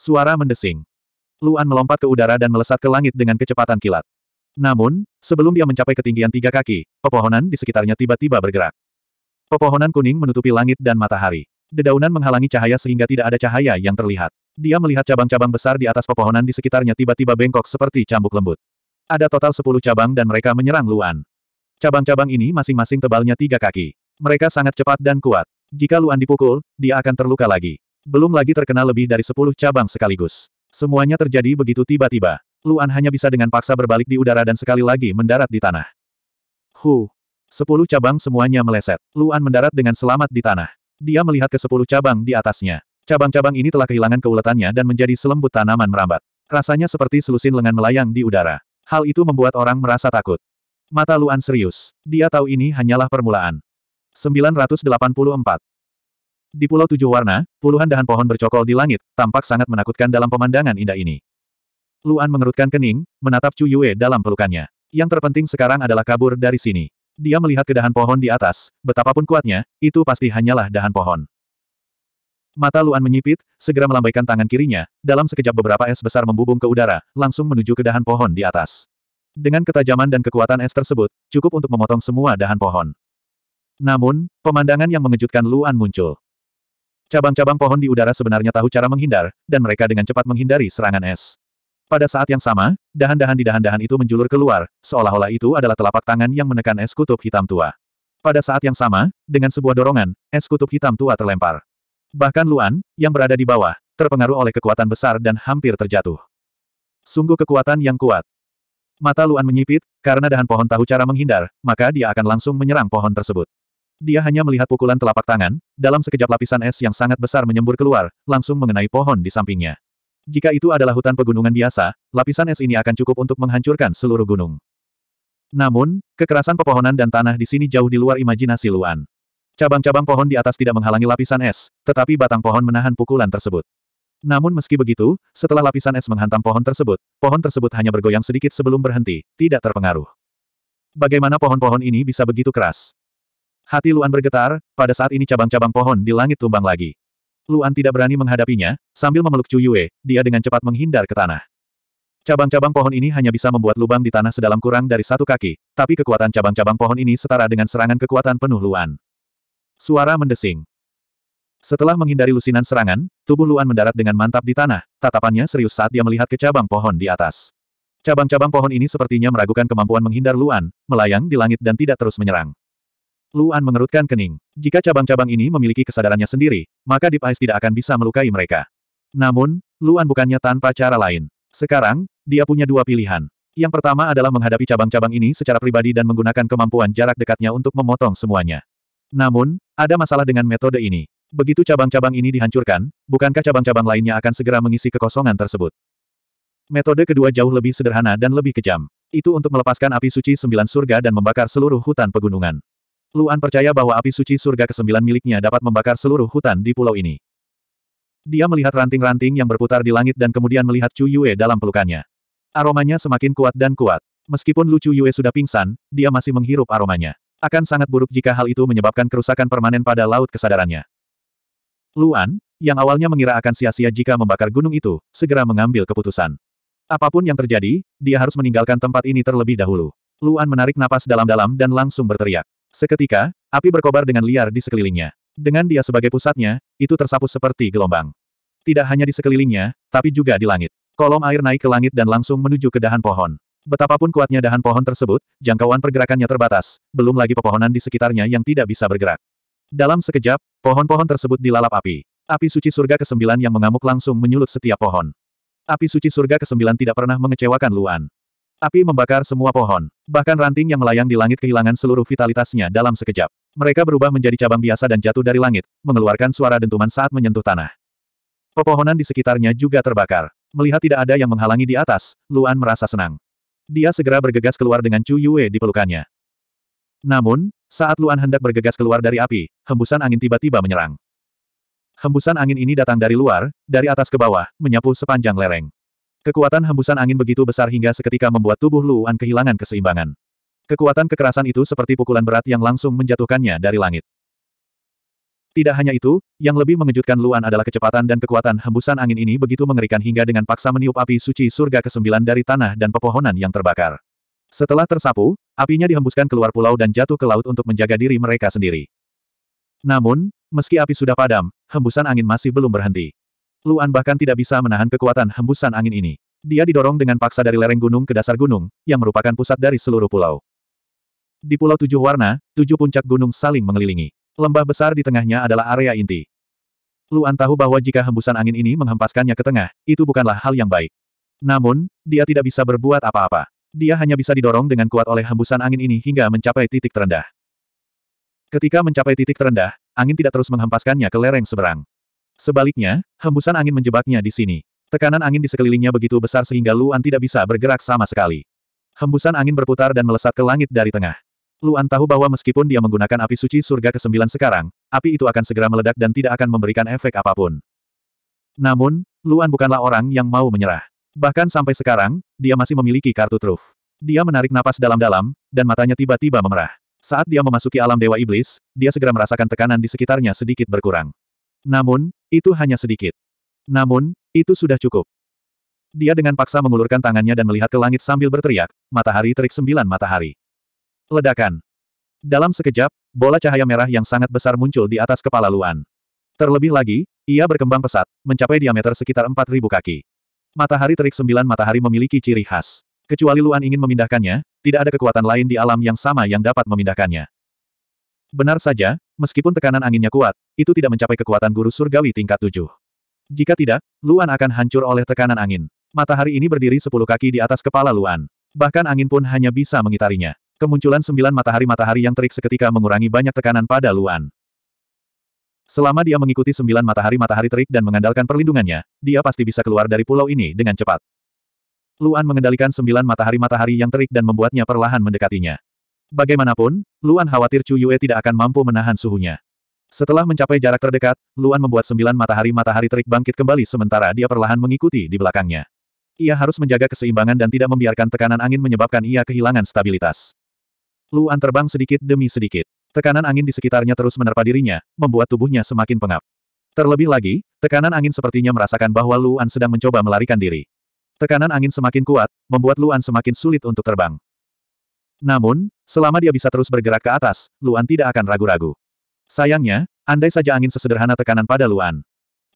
Suara mendesing. Luan melompat ke udara dan melesat ke langit dengan kecepatan kilat. Namun, sebelum dia mencapai ketinggian tiga kaki, pepohonan di sekitarnya tiba-tiba bergerak. Pepohonan kuning menutupi langit dan matahari. Dedaunan menghalangi cahaya sehingga tidak ada cahaya yang terlihat. Dia melihat cabang-cabang besar di atas pepohonan di sekitarnya tiba-tiba bengkok seperti cambuk lembut. Ada total sepuluh cabang dan mereka menyerang Luan. Cabang-cabang ini masing-masing tebalnya tiga kaki. Mereka sangat cepat dan kuat. Jika Luan dipukul, dia akan terluka lagi. Belum lagi terkena lebih dari sepuluh cabang sekaligus. Semuanya terjadi begitu tiba-tiba. Luan hanya bisa dengan paksa berbalik di udara dan sekali lagi mendarat di tanah. Hu. Sepuluh cabang semuanya meleset. Luan mendarat dengan selamat di tanah. Dia melihat ke sepuluh cabang di atasnya. Cabang-cabang ini telah kehilangan keuletannya dan menjadi selembut tanaman merambat. Rasanya seperti selusin lengan melayang di udara. Hal itu membuat orang merasa takut. Mata Luan serius. Dia tahu ini hanyalah permulaan. 984. Di Pulau Tujuh Warna, puluhan dahan pohon bercokol di langit, tampak sangat menakutkan dalam pemandangan indah ini. Luan mengerutkan kening, menatap Chu Yue dalam pelukannya. Yang terpenting sekarang adalah kabur dari sini. Dia melihat ke dahan pohon di atas, betapapun kuatnya, itu pasti hanyalah dahan pohon. Mata Luan menyipit, segera melambaikan tangan kirinya, dalam sekejap beberapa es besar membubung ke udara, langsung menuju ke dahan pohon di atas. Dengan ketajaman dan kekuatan es tersebut, cukup untuk memotong semua dahan pohon. Namun, pemandangan yang mengejutkan Luan muncul. Cabang-cabang pohon di udara sebenarnya tahu cara menghindar, dan mereka dengan cepat menghindari serangan es. Pada saat yang sama, dahan-dahan di dahan-dahan itu menjulur keluar, seolah-olah itu adalah telapak tangan yang menekan es kutub hitam tua. Pada saat yang sama, dengan sebuah dorongan, es kutub hitam tua terlempar. Bahkan Luan, yang berada di bawah, terpengaruh oleh kekuatan besar dan hampir terjatuh. Sungguh kekuatan yang kuat. Mata Luan menyipit, karena dahan pohon tahu cara menghindar, maka dia akan langsung menyerang pohon tersebut. Dia hanya melihat pukulan telapak tangan, dalam sekejap lapisan es yang sangat besar menyembur keluar, langsung mengenai pohon di sampingnya. Jika itu adalah hutan pegunungan biasa, lapisan es ini akan cukup untuk menghancurkan seluruh gunung. Namun, kekerasan pepohonan dan tanah di sini jauh di luar imajinasi Luan. Cabang-cabang pohon di atas tidak menghalangi lapisan es, tetapi batang pohon menahan pukulan tersebut. Namun meski begitu, setelah lapisan es menghantam pohon tersebut, pohon tersebut hanya bergoyang sedikit sebelum berhenti, tidak terpengaruh. Bagaimana pohon-pohon ini bisa begitu keras? Hati Luan bergetar, pada saat ini cabang-cabang pohon di langit tumbang lagi. Luan tidak berani menghadapinya, sambil memeluk Chu Yue, dia dengan cepat menghindar ke tanah. Cabang-cabang pohon ini hanya bisa membuat lubang di tanah sedalam kurang dari satu kaki, tapi kekuatan cabang-cabang pohon ini setara dengan serangan kekuatan penuh Luan. Suara mendesing. Setelah menghindari lusinan serangan, tubuh Luan mendarat dengan mantap di tanah, tatapannya serius saat dia melihat ke cabang pohon di atas. Cabang-cabang pohon ini sepertinya meragukan kemampuan menghindar Luan, melayang di langit dan tidak terus menyerang. Luan mengerutkan kening. Jika cabang-cabang ini memiliki kesadarannya sendiri, maka Deep Ice tidak akan bisa melukai mereka. Namun, Luan bukannya tanpa cara lain. Sekarang, dia punya dua pilihan. Yang pertama adalah menghadapi cabang-cabang ini secara pribadi dan menggunakan kemampuan jarak dekatnya untuk memotong semuanya. Namun, ada masalah dengan metode ini. Begitu cabang-cabang ini dihancurkan, bukankah cabang-cabang lainnya akan segera mengisi kekosongan tersebut? Metode kedua jauh lebih sederhana dan lebih kejam. Itu untuk melepaskan api suci sembilan surga dan membakar seluruh hutan pegunungan. Luan percaya bahwa api suci surga ke-9 miliknya dapat membakar seluruh hutan di pulau ini. Dia melihat ranting-ranting yang berputar di langit dan kemudian melihat Chu Yue dalam pelukannya. Aromanya semakin kuat dan kuat. Meskipun Lu Chu Yue sudah pingsan, dia masih menghirup aromanya. Akan sangat buruk jika hal itu menyebabkan kerusakan permanen pada laut kesadarannya. Luan, yang awalnya mengira akan sia-sia jika membakar gunung itu, segera mengambil keputusan. Apapun yang terjadi, dia harus meninggalkan tempat ini terlebih dahulu. Luan menarik napas dalam-dalam dan langsung berteriak. Seketika, api berkobar dengan liar di sekelilingnya. Dengan dia sebagai pusatnya, itu tersapu seperti gelombang. Tidak hanya di sekelilingnya, tapi juga di langit. Kolom air naik ke langit dan langsung menuju ke dahan pohon. Betapapun kuatnya dahan pohon tersebut, jangkauan pergerakannya terbatas, belum lagi pepohonan di sekitarnya yang tidak bisa bergerak. Dalam sekejap, pohon-pohon tersebut dilalap api. Api suci surga ke-9 yang mengamuk langsung menyulut setiap pohon. Api suci surga ke-9 tidak pernah mengecewakan Luan. Api membakar semua pohon. Bahkan ranting yang melayang di langit kehilangan seluruh vitalitasnya dalam sekejap. Mereka berubah menjadi cabang biasa dan jatuh dari langit, mengeluarkan suara dentuman saat menyentuh tanah. Pepohonan di sekitarnya juga terbakar. Melihat tidak ada yang menghalangi di atas, Luan merasa senang. Dia segera bergegas keluar dengan Chu Yue di pelukannya. Namun, saat Luan hendak bergegas keluar dari api, hembusan angin tiba-tiba menyerang. Hembusan angin ini datang dari luar, dari atas ke bawah, menyapu sepanjang lereng. Kekuatan hembusan angin begitu besar hingga seketika membuat tubuh Luan kehilangan keseimbangan. Kekuatan kekerasan itu seperti pukulan berat yang langsung menjatuhkannya dari langit. Tidak hanya itu, yang lebih mengejutkan Luan adalah kecepatan dan kekuatan hembusan angin ini begitu mengerikan hingga dengan paksa meniup api suci surga ke-9 dari tanah dan pepohonan yang terbakar. Setelah tersapu, apinya dihembuskan keluar pulau dan jatuh ke laut untuk menjaga diri mereka sendiri. Namun, meski api sudah padam, hembusan angin masih belum berhenti. Luan bahkan tidak bisa menahan kekuatan hembusan angin ini. Dia didorong dengan paksa dari lereng gunung ke dasar gunung, yang merupakan pusat dari seluruh pulau. Di Pulau Tujuh Warna, tujuh puncak gunung saling mengelilingi. Lembah besar di tengahnya adalah area inti. Luan tahu bahwa jika hembusan angin ini menghempaskannya ke tengah, itu bukanlah hal yang baik. Namun, dia tidak bisa berbuat apa-apa. Dia hanya bisa didorong dengan kuat oleh hembusan angin ini hingga mencapai titik terendah. Ketika mencapai titik terendah, angin tidak terus menghempaskannya ke lereng seberang. Sebaliknya, hembusan angin menjebaknya di sini. Tekanan angin di sekelilingnya begitu besar sehingga Luan tidak bisa bergerak sama sekali. Hembusan angin berputar dan melesat ke langit dari tengah. Luan tahu bahwa meskipun dia menggunakan api suci surga ke-9 sekarang, api itu akan segera meledak dan tidak akan memberikan efek apapun. Namun, Luan bukanlah orang yang mau menyerah. Bahkan sampai sekarang, dia masih memiliki kartu truf. Dia menarik napas dalam-dalam, dan matanya tiba-tiba memerah. Saat dia memasuki alam Dewa Iblis, dia segera merasakan tekanan di sekitarnya sedikit berkurang. Namun, itu hanya sedikit. Namun, itu sudah cukup. Dia dengan paksa mengulurkan tangannya dan melihat ke langit sambil berteriak, matahari terik sembilan matahari. Ledakan. Dalam sekejap, bola cahaya merah yang sangat besar muncul di atas kepala Luan. Terlebih lagi, ia berkembang pesat, mencapai diameter sekitar 4.000 kaki. Matahari terik sembilan matahari memiliki ciri khas. Kecuali Luan ingin memindahkannya, tidak ada kekuatan lain di alam yang sama yang dapat memindahkannya. Benar saja, Meskipun tekanan anginnya kuat, itu tidak mencapai kekuatan guru surgawi tingkat tujuh. Jika tidak, Luan akan hancur oleh tekanan angin. Matahari ini berdiri sepuluh kaki di atas kepala Luan. Bahkan angin pun hanya bisa mengitarinya. Kemunculan sembilan matahari-matahari yang terik seketika mengurangi banyak tekanan pada Luan. Selama dia mengikuti sembilan matahari-matahari terik dan mengandalkan perlindungannya, dia pasti bisa keluar dari pulau ini dengan cepat. Luan mengendalikan sembilan matahari-matahari yang terik dan membuatnya perlahan mendekatinya. Bagaimanapun, Luan khawatir Chu Yue tidak akan mampu menahan suhunya. Setelah mencapai jarak terdekat, Luan membuat sembilan matahari-matahari terik bangkit kembali sementara dia perlahan mengikuti di belakangnya. Ia harus menjaga keseimbangan dan tidak membiarkan tekanan angin menyebabkan ia kehilangan stabilitas. Luan terbang sedikit demi sedikit. Tekanan angin di sekitarnya terus menerpa dirinya, membuat tubuhnya semakin pengap. Terlebih lagi, tekanan angin sepertinya merasakan bahwa Luan sedang mencoba melarikan diri. Tekanan angin semakin kuat, membuat Luan semakin sulit untuk terbang. Namun, Selama dia bisa terus bergerak ke atas, Luan tidak akan ragu-ragu. Sayangnya, andai saja angin sesederhana tekanan pada Luan.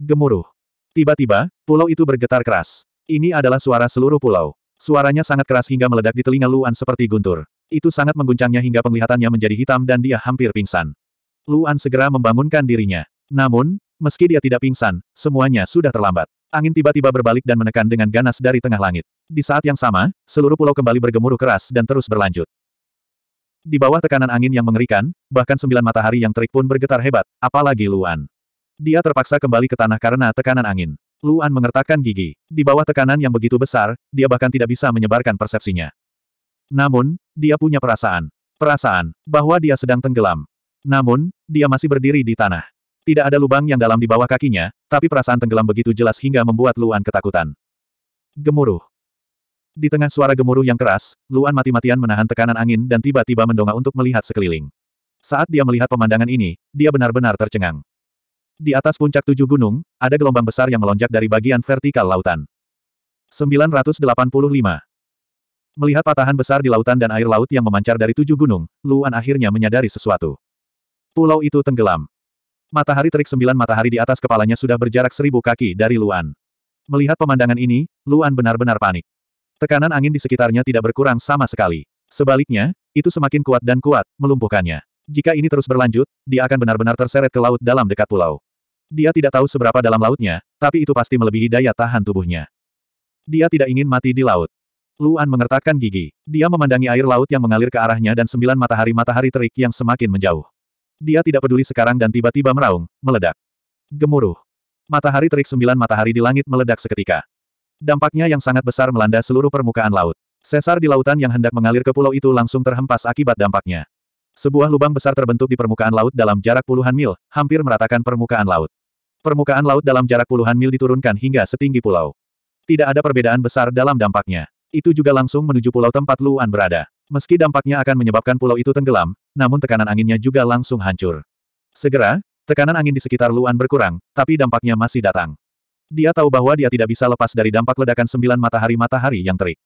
Gemuruh. Tiba-tiba, pulau itu bergetar keras. Ini adalah suara seluruh pulau. Suaranya sangat keras hingga meledak di telinga Luan seperti guntur. Itu sangat mengguncangnya hingga penglihatannya menjadi hitam dan dia hampir pingsan. Luan segera membangunkan dirinya. Namun, meski dia tidak pingsan, semuanya sudah terlambat. Angin tiba-tiba berbalik dan menekan dengan ganas dari tengah langit. Di saat yang sama, seluruh pulau kembali bergemuruh keras dan terus berlanjut. Di bawah tekanan angin yang mengerikan, bahkan sembilan matahari yang terik pun bergetar hebat, apalagi Luan. Dia terpaksa kembali ke tanah karena tekanan angin. Luan mengertakkan gigi. Di bawah tekanan yang begitu besar, dia bahkan tidak bisa menyebarkan persepsinya. Namun, dia punya perasaan. Perasaan, bahwa dia sedang tenggelam. Namun, dia masih berdiri di tanah. Tidak ada lubang yang dalam di bawah kakinya, tapi perasaan tenggelam begitu jelas hingga membuat Luan ketakutan. Gemuruh. Di tengah suara gemuruh yang keras, Luan mati-matian menahan tekanan angin dan tiba-tiba mendongak untuk melihat sekeliling. Saat dia melihat pemandangan ini, dia benar-benar tercengang. Di atas puncak tujuh gunung, ada gelombang besar yang melonjak dari bagian vertikal lautan. 985. Melihat patahan besar di lautan dan air laut yang memancar dari tujuh gunung, Luan akhirnya menyadari sesuatu. Pulau itu tenggelam. Matahari terik sembilan matahari di atas kepalanya sudah berjarak seribu kaki dari Luan. Melihat pemandangan ini, Luan benar-benar panik. Tekanan angin di sekitarnya tidak berkurang sama sekali. Sebaliknya, itu semakin kuat dan kuat, melumpuhkannya. Jika ini terus berlanjut, dia akan benar-benar terseret ke laut dalam dekat pulau. Dia tidak tahu seberapa dalam lautnya, tapi itu pasti melebihi daya tahan tubuhnya. Dia tidak ingin mati di laut. Luan mengertakkan gigi. Dia memandangi air laut yang mengalir ke arahnya dan sembilan matahari-matahari terik yang semakin menjauh. Dia tidak peduli sekarang dan tiba-tiba meraung, meledak. Gemuruh. Matahari terik sembilan matahari di langit meledak seketika. Dampaknya yang sangat besar melanda seluruh permukaan laut. Sesar di lautan yang hendak mengalir ke pulau itu langsung terhempas akibat dampaknya. Sebuah lubang besar terbentuk di permukaan laut dalam jarak puluhan mil, hampir meratakan permukaan laut. Permukaan laut dalam jarak puluhan mil diturunkan hingga setinggi pulau. Tidak ada perbedaan besar dalam dampaknya. Itu juga langsung menuju pulau tempat Luan berada. Meski dampaknya akan menyebabkan pulau itu tenggelam, namun tekanan anginnya juga langsung hancur. Segera, tekanan angin di sekitar Luan berkurang, tapi dampaknya masih datang. Dia tahu bahwa dia tidak bisa lepas dari dampak ledakan sembilan matahari-matahari yang terik.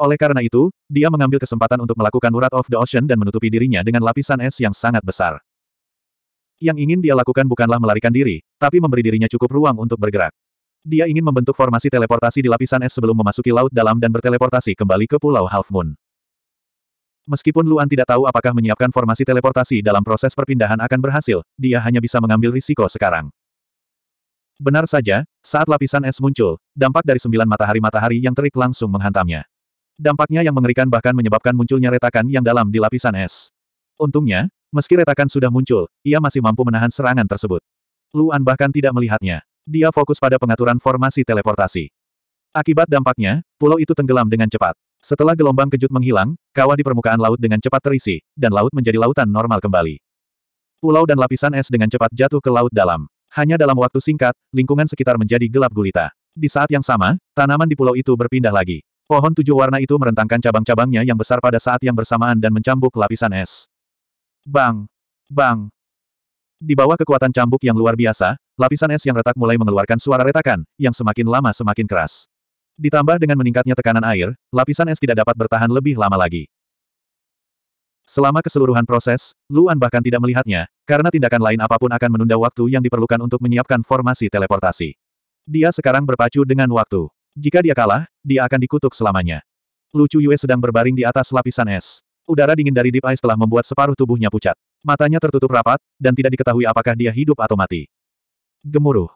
Oleh karena itu, dia mengambil kesempatan untuk melakukan urat of the Ocean dan menutupi dirinya dengan lapisan es yang sangat besar. Yang ingin dia lakukan bukanlah melarikan diri, tapi memberi dirinya cukup ruang untuk bergerak. Dia ingin membentuk formasi teleportasi di lapisan es sebelum memasuki laut dalam dan berteleportasi kembali ke Pulau Half Moon. Meskipun Luan tidak tahu apakah menyiapkan formasi teleportasi dalam proses perpindahan akan berhasil, dia hanya bisa mengambil risiko sekarang. Benar saja, saat lapisan es muncul, dampak dari sembilan matahari-matahari yang terik langsung menghantamnya. Dampaknya yang mengerikan bahkan menyebabkan munculnya retakan yang dalam di lapisan es. Untungnya, meski retakan sudah muncul, ia masih mampu menahan serangan tersebut. Luan bahkan tidak melihatnya. Dia fokus pada pengaturan formasi teleportasi. Akibat dampaknya, pulau itu tenggelam dengan cepat. Setelah gelombang kejut menghilang, kawah di permukaan laut dengan cepat terisi, dan laut menjadi lautan normal kembali. Pulau dan lapisan es dengan cepat jatuh ke laut dalam. Hanya dalam waktu singkat, lingkungan sekitar menjadi gelap gulita. Di saat yang sama, tanaman di pulau itu berpindah lagi. Pohon tujuh warna itu merentangkan cabang-cabangnya yang besar pada saat yang bersamaan dan mencambuk lapisan es. Bang! Bang! Di bawah kekuatan cambuk yang luar biasa, lapisan es yang retak mulai mengeluarkan suara retakan, yang semakin lama semakin keras. Ditambah dengan meningkatnya tekanan air, lapisan es tidak dapat bertahan lebih lama lagi. Selama keseluruhan proses, Luan bahkan tidak melihatnya, karena tindakan lain apapun akan menunda waktu yang diperlukan untuk menyiapkan formasi teleportasi. Dia sekarang berpacu dengan waktu. Jika dia kalah, dia akan dikutuk selamanya. Lucu Yue sedang berbaring di atas lapisan es. Udara dingin dari Deep Ice telah membuat separuh tubuhnya pucat. Matanya tertutup rapat, dan tidak diketahui apakah dia hidup atau mati. Gemuruh.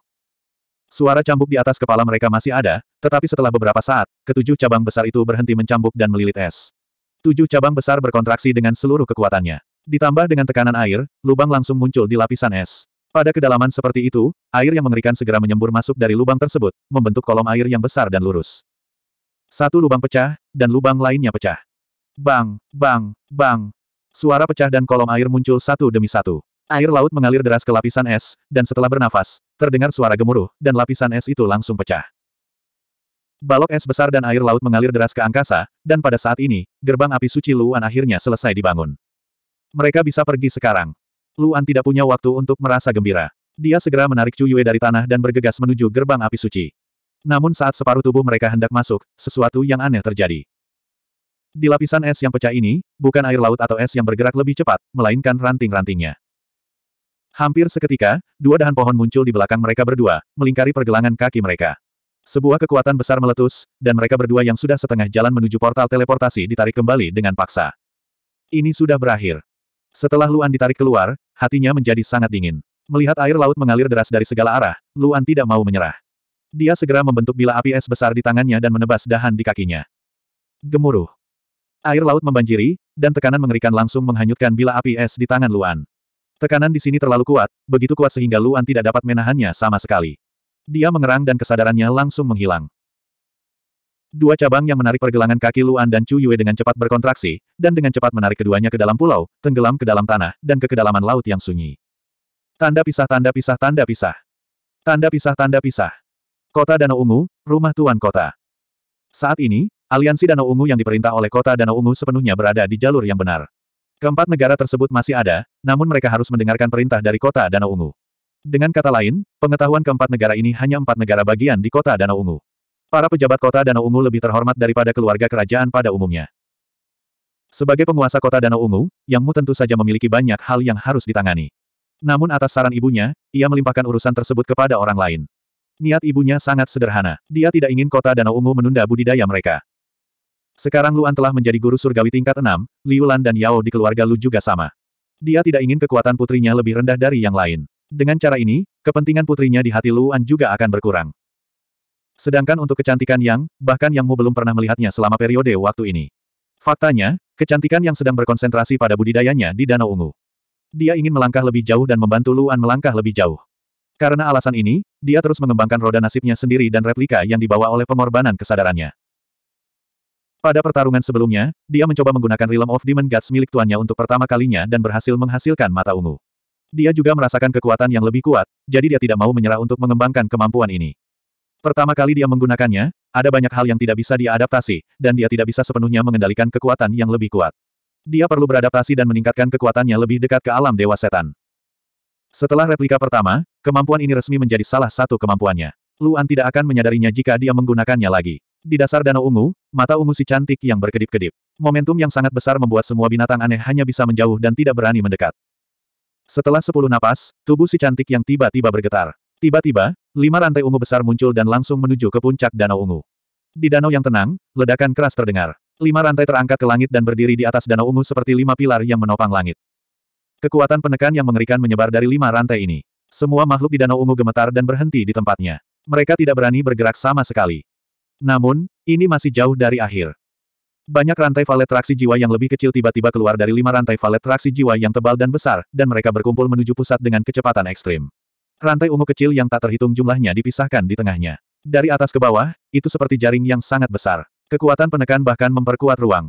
Suara cambuk di atas kepala mereka masih ada, tetapi setelah beberapa saat, ketujuh cabang besar itu berhenti mencambuk dan melilit es. Tujuh cabang besar berkontraksi dengan seluruh kekuatannya. Ditambah dengan tekanan air, lubang langsung muncul di lapisan es. Pada kedalaman seperti itu, air yang mengerikan segera menyembur masuk dari lubang tersebut, membentuk kolom air yang besar dan lurus. Satu lubang pecah, dan lubang lainnya pecah. Bang, bang, bang. Suara pecah dan kolom air muncul satu demi satu. Air laut mengalir deras ke lapisan es, dan setelah bernafas, terdengar suara gemuruh, dan lapisan es itu langsung pecah. Balok es besar dan air laut mengalir deras ke angkasa, dan pada saat ini, gerbang api suci Luan akhirnya selesai dibangun. Mereka bisa pergi sekarang. Luan tidak punya waktu untuk merasa gembira. Dia segera menarik Chu Yue dari tanah dan bergegas menuju gerbang api suci. Namun saat separuh tubuh mereka hendak masuk, sesuatu yang aneh terjadi. Di lapisan es yang pecah ini, bukan air laut atau es yang bergerak lebih cepat, melainkan ranting-rantingnya. Hampir seketika, dua dahan pohon muncul di belakang mereka berdua, melingkari pergelangan kaki mereka. Sebuah kekuatan besar meletus, dan mereka berdua yang sudah setengah jalan menuju portal teleportasi ditarik kembali dengan paksa. Ini sudah berakhir. Setelah Luan ditarik keluar, hatinya menjadi sangat dingin. Melihat air laut mengalir deras dari segala arah, Luan tidak mau menyerah. Dia segera membentuk bila api es besar di tangannya dan menebas dahan di kakinya. Gemuruh. Air laut membanjiri, dan tekanan mengerikan langsung menghanyutkan bila api es di tangan Luan. Tekanan di sini terlalu kuat, begitu kuat sehingga Luan tidak dapat menahannya sama sekali. Dia mengerang dan kesadarannya langsung menghilang. Dua cabang yang menarik pergelangan kaki Luan dan Chu Yue dengan cepat berkontraksi, dan dengan cepat menarik keduanya ke dalam pulau, tenggelam ke dalam tanah, dan ke kedalaman laut yang sunyi. Tanda pisah tanda pisah tanda pisah. Tanda pisah tanda pisah. Kota Danau Ungu, rumah tuan kota. Saat ini, aliansi Danau Ungu yang diperintah oleh kota Danau Ungu sepenuhnya berada di jalur yang benar. Keempat negara tersebut masih ada, namun mereka harus mendengarkan perintah dari kota Danau Ungu. Dengan kata lain, pengetahuan keempat negara ini hanya empat negara bagian di kota Danau Ungu. Para pejabat kota Danau Ungu lebih terhormat daripada keluarga kerajaan pada umumnya. Sebagai penguasa kota Danau Ungu, Yang Mu tentu saja memiliki banyak hal yang harus ditangani. Namun atas saran ibunya, ia melimpahkan urusan tersebut kepada orang lain. Niat ibunya sangat sederhana. Dia tidak ingin kota Danau Ungu menunda budidaya mereka. Sekarang Luan telah menjadi guru surgawi tingkat 6, Liu dan Yao di keluarga Lu juga sama. Dia tidak ingin kekuatan putrinya lebih rendah dari yang lain. Dengan cara ini, kepentingan putrinya di hati Luan juga akan berkurang. Sedangkan untuk kecantikan Yang, bahkan Yangmu belum pernah melihatnya selama periode waktu ini. Faktanya, kecantikan yang sedang berkonsentrasi pada budidayanya di Danau Ungu. Dia ingin melangkah lebih jauh dan membantu Luan melangkah lebih jauh. Karena alasan ini, dia terus mengembangkan roda nasibnya sendiri dan replika yang dibawa oleh pengorbanan kesadarannya. Pada pertarungan sebelumnya, dia mencoba menggunakan Realm of Demon Gods milik tuannya untuk pertama kalinya dan berhasil menghasilkan mata ungu. Dia juga merasakan kekuatan yang lebih kuat, jadi dia tidak mau menyerah untuk mengembangkan kemampuan ini. Pertama kali dia menggunakannya, ada banyak hal yang tidak bisa dia adaptasi, dan dia tidak bisa sepenuhnya mengendalikan kekuatan yang lebih kuat. Dia perlu beradaptasi dan meningkatkan kekuatannya lebih dekat ke alam dewa setan. Setelah replika pertama, kemampuan ini resmi menjadi salah satu kemampuannya. Luan tidak akan menyadarinya jika dia menggunakannya lagi. Di dasar danau ungu, mata ungu si cantik yang berkedip-kedip. Momentum yang sangat besar membuat semua binatang aneh hanya bisa menjauh dan tidak berani mendekat. Setelah sepuluh napas, tubuh si cantik yang tiba-tiba bergetar. Tiba-tiba, lima rantai ungu besar muncul dan langsung menuju ke puncak danau ungu. Di danau yang tenang, ledakan keras terdengar. Lima rantai terangkat ke langit dan berdiri di atas danau ungu seperti lima pilar yang menopang langit. Kekuatan penekan yang mengerikan menyebar dari lima rantai ini. Semua makhluk di danau ungu gemetar dan berhenti di tempatnya. Mereka tidak berani bergerak sama sekali. Namun, ini masih jauh dari akhir. Banyak rantai valet traksi jiwa yang lebih kecil tiba-tiba keluar dari lima rantai valet traksi jiwa yang tebal dan besar, dan mereka berkumpul menuju pusat dengan kecepatan ekstrim. Rantai ungu kecil yang tak terhitung jumlahnya dipisahkan di tengahnya. Dari atas ke bawah, itu seperti jaring yang sangat besar. Kekuatan penekan bahkan memperkuat ruang.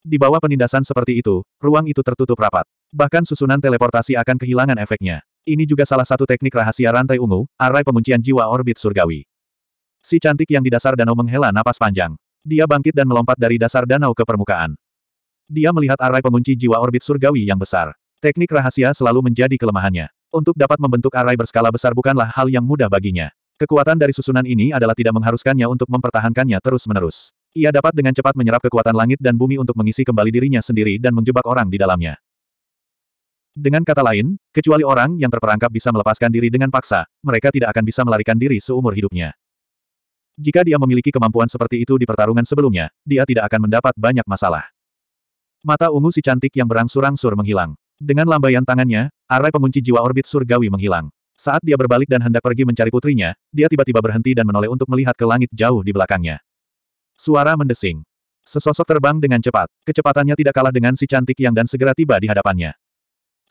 Di bawah penindasan seperti itu, ruang itu tertutup rapat. Bahkan susunan teleportasi akan kehilangan efeknya. Ini juga salah satu teknik rahasia rantai ungu, arai penguncian jiwa orbit surgawi. Si cantik yang di dasar danau menghela napas panjang. Dia bangkit dan melompat dari dasar danau ke permukaan. Dia melihat arai pengunci jiwa orbit surgawi yang besar. Teknik rahasia selalu menjadi kelemahannya. Untuk dapat membentuk arai berskala besar bukanlah hal yang mudah baginya. Kekuatan dari susunan ini adalah tidak mengharuskannya untuk mempertahankannya terus-menerus. Ia dapat dengan cepat menyerap kekuatan langit dan bumi untuk mengisi kembali dirinya sendiri dan menjebak orang di dalamnya. Dengan kata lain, kecuali orang yang terperangkap bisa melepaskan diri dengan paksa, mereka tidak akan bisa melarikan diri seumur hidupnya. Jika dia memiliki kemampuan seperti itu di pertarungan sebelumnya, dia tidak akan mendapat banyak masalah. Mata ungu si cantik yang berangsur-angsur menghilang. Dengan lambaian tangannya, arai pengunci jiwa orbit surgawi menghilang. Saat dia berbalik dan hendak pergi mencari putrinya, dia tiba-tiba berhenti dan menoleh untuk melihat ke langit jauh di belakangnya. Suara mendesing. Sesosok terbang dengan cepat. Kecepatannya tidak kalah dengan si cantik yang dan segera tiba di hadapannya.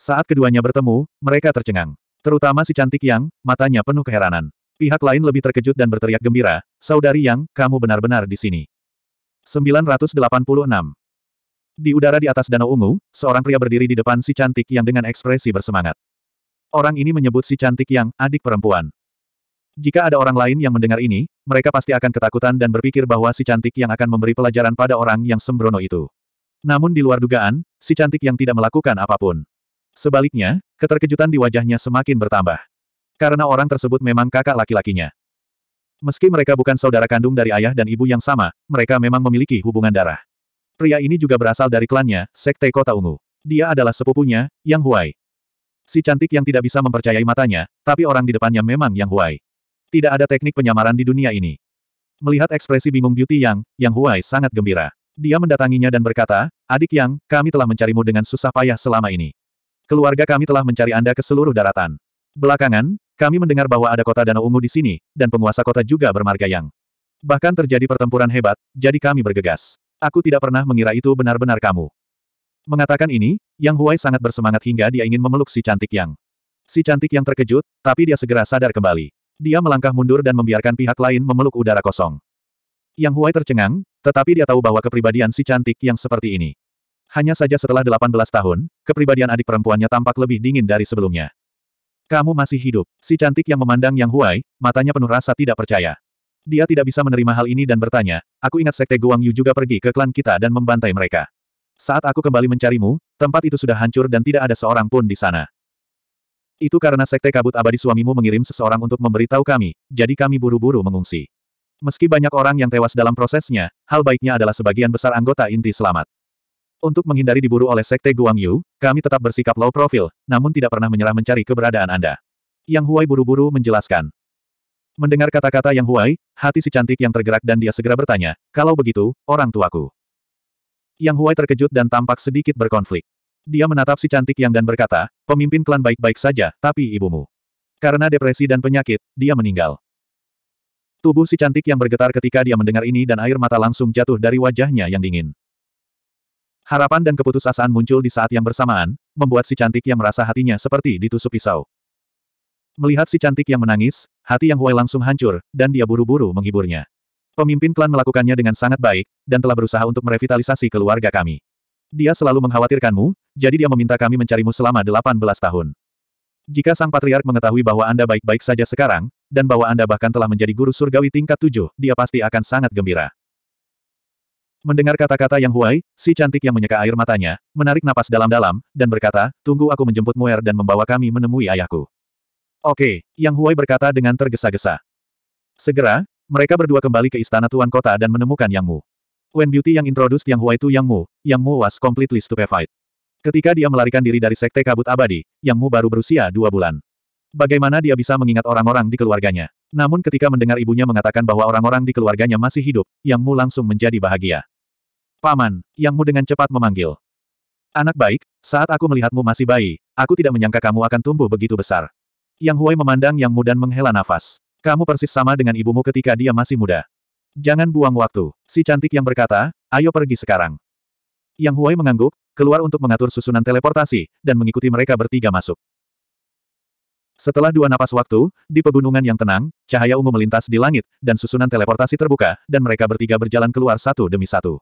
Saat keduanya bertemu, mereka tercengang. Terutama si cantik yang, matanya penuh keheranan. Pihak lain lebih terkejut dan berteriak gembira, Saudari Yang, kamu benar-benar di sini. 986. Di udara di atas Danau Ungu, seorang pria berdiri di depan si cantik yang dengan ekspresi bersemangat. Orang ini menyebut si cantik yang adik perempuan. Jika ada orang lain yang mendengar ini, mereka pasti akan ketakutan dan berpikir bahwa si cantik yang akan memberi pelajaran pada orang yang sembrono itu. Namun di luar dugaan, si cantik yang tidak melakukan apapun. Sebaliknya, keterkejutan di wajahnya semakin bertambah. Karena orang tersebut memang kakak laki-lakinya. Meski mereka bukan saudara kandung dari ayah dan ibu yang sama, mereka memang memiliki hubungan darah. Pria ini juga berasal dari klannya, Sekte Kota Ungu. Dia adalah sepupunya, Yang Huai. Si cantik yang tidak bisa mempercayai matanya, tapi orang di depannya memang Yang Huai. Tidak ada teknik penyamaran di dunia ini. Melihat ekspresi bingung Beauty Yang, Yang Huai sangat gembira. Dia mendatanginya dan berkata, Adik Yang, kami telah mencarimu dengan susah payah selama ini. Keluarga kami telah mencari Anda ke seluruh daratan. Belakangan, kami mendengar bahwa ada kota Danau Ungu di sini, dan penguasa kota juga bermarga yang. Bahkan terjadi pertempuran hebat, jadi kami bergegas. Aku tidak pernah mengira itu benar-benar kamu. Mengatakan ini, Yang Huai sangat bersemangat hingga dia ingin memeluk si cantik Yang. Si cantik Yang terkejut, tapi dia segera sadar kembali. Dia melangkah mundur dan membiarkan pihak lain memeluk udara kosong. Yang Huai tercengang, tetapi dia tahu bahwa kepribadian si cantik Yang seperti ini. Hanya saja setelah 18 tahun, kepribadian adik perempuannya tampak lebih dingin dari sebelumnya. Kamu masih hidup. Si cantik yang memandang Yang Huai, matanya penuh rasa tidak percaya. Dia tidak bisa menerima hal ini dan bertanya, aku ingat sekte Guang Yu juga pergi ke klan kita dan membantai mereka. Saat aku kembali mencarimu, tempat itu sudah hancur dan tidak ada seorang pun di sana. Itu karena sekte kabut abadi suamimu mengirim seseorang untuk memberitahu kami, jadi kami buru-buru mengungsi. Meski banyak orang yang tewas dalam prosesnya, hal baiknya adalah sebagian besar anggota inti selamat. Untuk menghindari diburu oleh Sekte Guangyu, kami tetap bersikap low profile, namun tidak pernah menyerah mencari keberadaan Anda. Yang Huai buru-buru menjelaskan. Mendengar kata-kata Yang Huai, hati si cantik yang tergerak dan dia segera bertanya, kalau begitu, orang tuaku. Yang Huai terkejut dan tampak sedikit berkonflik. Dia menatap si cantik yang dan berkata, pemimpin klan baik-baik saja, tapi ibumu. Karena depresi dan penyakit, dia meninggal. Tubuh si cantik yang bergetar ketika dia mendengar ini dan air mata langsung jatuh dari wajahnya yang dingin. Harapan dan keputusasaan muncul di saat yang bersamaan, membuat si cantik yang merasa hatinya seperti ditusuk pisau. Melihat si cantik yang menangis, hati Yang Huai langsung hancur, dan dia buru-buru menghiburnya. Pemimpin klan melakukannya dengan sangat baik, dan telah berusaha untuk merevitalisasi keluarga kami. Dia selalu mengkhawatirkanmu, jadi dia meminta kami mencarimu selama 18 tahun. Jika sang patriark mengetahui bahwa Anda baik-baik saja sekarang, dan bahwa Anda bahkan telah menjadi guru surgawi tingkat tujuh, dia pasti akan sangat gembira. Mendengar kata-kata yang Huai, si cantik yang menyeka air matanya, menarik napas dalam-dalam, dan berkata, tunggu aku menjemput Muer dan membawa kami menemui ayahku. Oke, Yang Huai berkata dengan tergesa-gesa. Segera, mereka berdua kembali ke istana Tuan Kota dan menemukan Yang Mu. When Beauty yang introduced Yang Huai itu Yang Mu, Yang Mu was completely stupefied. Ketika dia melarikan diri dari Sekte Kabut Abadi, Yang Mu baru berusia dua bulan. Bagaimana dia bisa mengingat orang-orang di keluarganya? Namun ketika mendengar ibunya mengatakan bahwa orang-orang di keluarganya masih hidup, Yang Mu langsung menjadi bahagia. Paman, Yangmu dengan cepat memanggil. Anak baik, saat aku melihatmu masih bayi, aku tidak menyangka kamu akan tumbuh begitu besar. Yang Huai memandang Yangmu dan menghela nafas. Kamu persis sama dengan ibumu ketika dia masih muda. Jangan buang waktu. Si cantik yang berkata, ayo pergi sekarang. Yang Huai mengangguk, keluar untuk mengatur susunan teleportasi, dan mengikuti mereka bertiga masuk. Setelah dua napas waktu, di pegunungan yang tenang, cahaya ungu melintas di langit, dan susunan teleportasi terbuka, dan mereka bertiga berjalan keluar satu demi satu.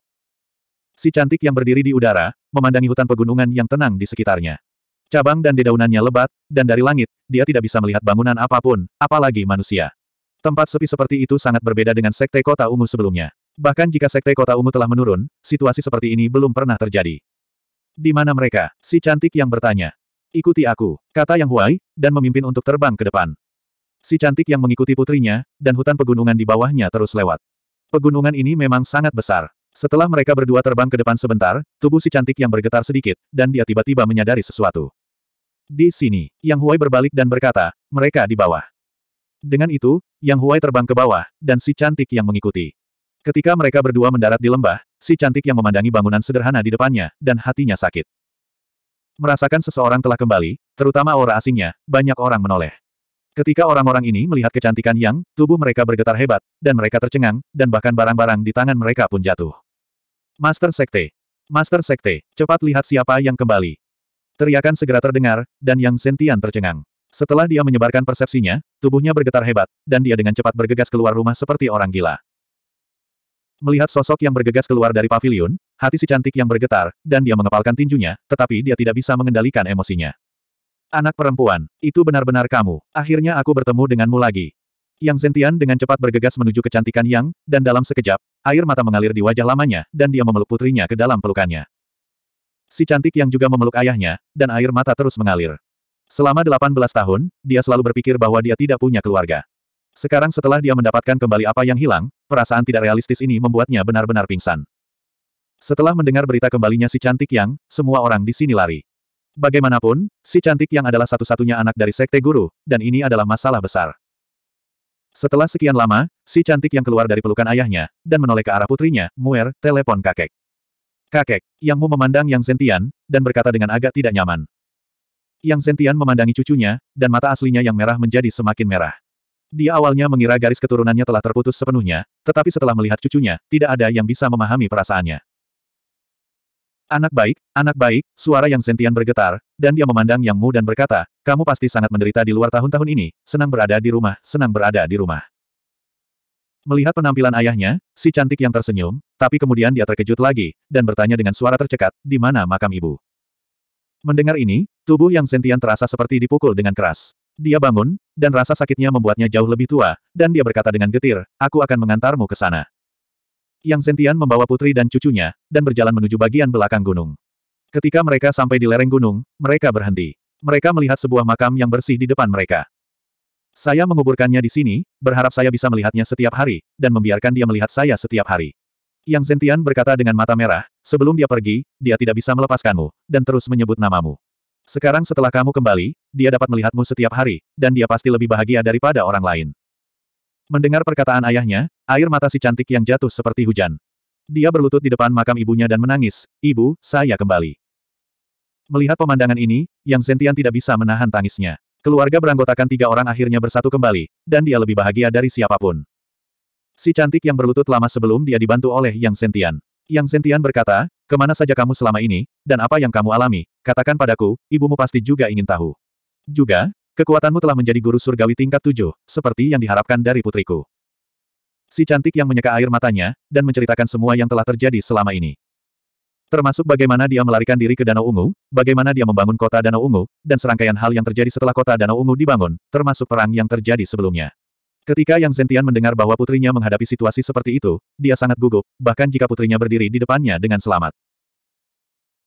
Si cantik yang berdiri di udara, memandangi hutan pegunungan yang tenang di sekitarnya. Cabang dan dedaunannya lebat, dan dari langit, dia tidak bisa melihat bangunan apapun, apalagi manusia. Tempat sepi seperti itu sangat berbeda dengan Sekte Kota Ungu sebelumnya. Bahkan jika Sekte Kota Ungu telah menurun, situasi seperti ini belum pernah terjadi. Di mana mereka? Si cantik yang bertanya. Ikuti aku, kata Yang Huai, dan memimpin untuk terbang ke depan. Si cantik yang mengikuti putrinya, dan hutan pegunungan di bawahnya terus lewat. Pegunungan ini memang sangat besar. Setelah mereka berdua terbang ke depan sebentar, tubuh si cantik yang bergetar sedikit, dan dia tiba-tiba menyadari sesuatu. Di sini, Yang Huai berbalik dan berkata, mereka di bawah. Dengan itu, Yang Huai terbang ke bawah, dan si cantik yang mengikuti. Ketika mereka berdua mendarat di lembah, si cantik yang memandangi bangunan sederhana di depannya, dan hatinya sakit. Merasakan seseorang telah kembali, terutama aura asingnya, banyak orang menoleh. Ketika orang-orang ini melihat kecantikan Yang, tubuh mereka bergetar hebat, dan mereka tercengang, dan bahkan barang-barang di tangan mereka pun jatuh. Master Sekte. Master Sekte, cepat lihat siapa yang kembali. Teriakan segera terdengar, dan Yang Sentian tercengang. Setelah dia menyebarkan persepsinya, tubuhnya bergetar hebat, dan dia dengan cepat bergegas keluar rumah seperti orang gila. Melihat sosok yang bergegas keluar dari pavilion, hati si cantik yang bergetar, dan dia mengepalkan tinjunya, tetapi dia tidak bisa mengendalikan emosinya. Anak perempuan, itu benar-benar kamu. Akhirnya aku bertemu denganmu lagi. Yang Zentian dengan cepat bergegas menuju kecantikan Yang, dan dalam sekejap, air mata mengalir di wajah lamanya, dan dia memeluk putrinya ke dalam pelukannya. Si cantik yang juga memeluk ayahnya, dan air mata terus mengalir. Selama 18 tahun, dia selalu berpikir bahwa dia tidak punya keluarga. Sekarang setelah dia mendapatkan kembali apa yang hilang, perasaan tidak realistis ini membuatnya benar-benar pingsan. Setelah mendengar berita kembalinya si cantik yang, semua orang di sini lari. Bagaimanapun, si cantik yang adalah satu-satunya anak dari sekte guru, dan ini adalah masalah besar. Setelah sekian lama, si cantik yang keluar dari pelukan ayahnya, dan menoleh ke arah putrinya, Muer, telepon kakek. Kakek, Yang Mu memandang Yang Zentian, dan berkata dengan agak tidak nyaman. Yang Zentian memandangi cucunya, dan mata aslinya yang merah menjadi semakin merah. Dia awalnya mengira garis keturunannya telah terputus sepenuhnya, tetapi setelah melihat cucunya, tidak ada yang bisa memahami perasaannya. Anak baik, anak baik, suara yang sentian bergetar, dan dia memandang Yang Mu dan berkata, kamu pasti sangat menderita di luar tahun-tahun ini, senang berada di rumah, senang berada di rumah. Melihat penampilan ayahnya, si cantik yang tersenyum, tapi kemudian dia terkejut lagi, dan bertanya dengan suara tercekat, di mana makam ibu? Mendengar ini, tubuh yang sentian terasa seperti dipukul dengan keras. Dia bangun, dan rasa sakitnya membuatnya jauh lebih tua, dan dia berkata dengan getir, aku akan mengantarmu ke sana. Yang Sentian membawa putri dan cucunya, dan berjalan menuju bagian belakang gunung. Ketika mereka sampai di lereng gunung, mereka berhenti. Mereka melihat sebuah makam yang bersih di depan mereka. Saya menguburkannya di sini, berharap saya bisa melihatnya setiap hari, dan membiarkan dia melihat saya setiap hari. Yang Sentian berkata dengan mata merah, sebelum dia pergi, dia tidak bisa melepaskanmu, dan terus menyebut namamu. Sekarang setelah kamu kembali, dia dapat melihatmu setiap hari, dan dia pasti lebih bahagia daripada orang lain. Mendengar perkataan ayahnya, Air mata si cantik yang jatuh seperti hujan. Dia berlutut di depan makam ibunya dan menangis, Ibu, saya kembali. Melihat pemandangan ini, Yang Zentian tidak bisa menahan tangisnya. Keluarga beranggotakan tiga orang akhirnya bersatu kembali, dan dia lebih bahagia dari siapapun. Si cantik yang berlutut lama sebelum dia dibantu oleh Yang Zentian. Yang Zentian berkata, kemana saja kamu selama ini, dan apa yang kamu alami, katakan padaku, ibumu pasti juga ingin tahu. Juga, Kekuatanmu telah menjadi guru surgawi tingkat tujuh, seperti yang diharapkan dari putriku si cantik yang menyeka air matanya, dan menceritakan semua yang telah terjadi selama ini. Termasuk bagaimana dia melarikan diri ke Danau Ungu, bagaimana dia membangun kota Danau Ungu, dan serangkaian hal yang terjadi setelah kota Danau Ungu dibangun, termasuk perang yang terjadi sebelumnya. Ketika Yang Zentian mendengar bahwa putrinya menghadapi situasi seperti itu, dia sangat gugup, bahkan jika putrinya berdiri di depannya dengan selamat.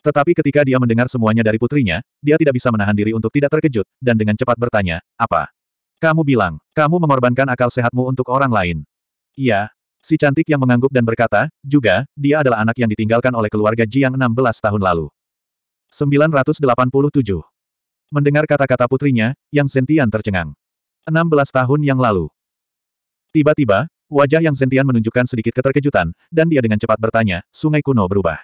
Tetapi ketika dia mendengar semuanya dari putrinya, dia tidak bisa menahan diri untuk tidak terkejut, dan dengan cepat bertanya, apa? Kamu bilang, kamu mengorbankan akal sehatmu untuk orang lain. Iya, si cantik yang mengangguk dan berkata, juga, dia adalah anak yang ditinggalkan oleh keluarga Jiang 16 tahun lalu. 987. Mendengar kata-kata putrinya, Yang Sentian tercengang. 16 tahun yang lalu. Tiba-tiba, wajah Yang Sentian menunjukkan sedikit keterkejutan, dan dia dengan cepat bertanya, sungai kuno berubah.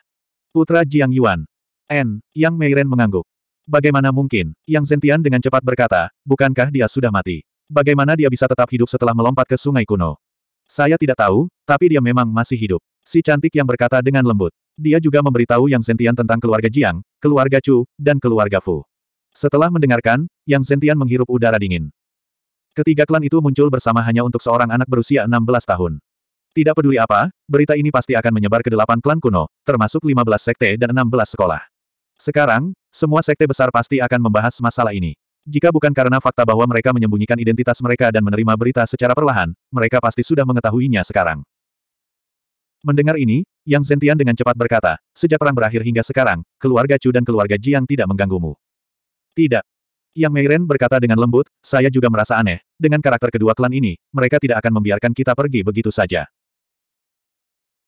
Putra Jiang Yuan. N. Yang Meiren mengangguk. Bagaimana mungkin? Yang Sentian dengan cepat berkata, bukankah dia sudah mati? Bagaimana dia bisa tetap hidup setelah melompat ke sungai kuno? Saya tidak tahu, tapi dia memang masih hidup. Si cantik yang berkata dengan lembut. Dia juga memberitahu Yang Sentian tentang keluarga Jiang, keluarga Chu, dan keluarga Fu. Setelah mendengarkan, Yang Sentian menghirup udara dingin. Ketiga klan itu muncul bersama hanya untuk seorang anak berusia 16 tahun. Tidak peduli apa, berita ini pasti akan menyebar ke delapan klan kuno, termasuk 15 sekte dan 16 sekolah. Sekarang, semua sekte besar pasti akan membahas masalah ini. Jika bukan karena fakta bahwa mereka menyembunyikan identitas mereka dan menerima berita secara perlahan, mereka pasti sudah mengetahuinya sekarang. Mendengar ini, Yang Zentian dengan cepat berkata, sejak perang berakhir hingga sekarang, keluarga Chu dan keluarga Jiang tidak mengganggumu. Tidak. Yang Meiren berkata dengan lembut, saya juga merasa aneh, dengan karakter kedua klan ini, mereka tidak akan membiarkan kita pergi begitu saja.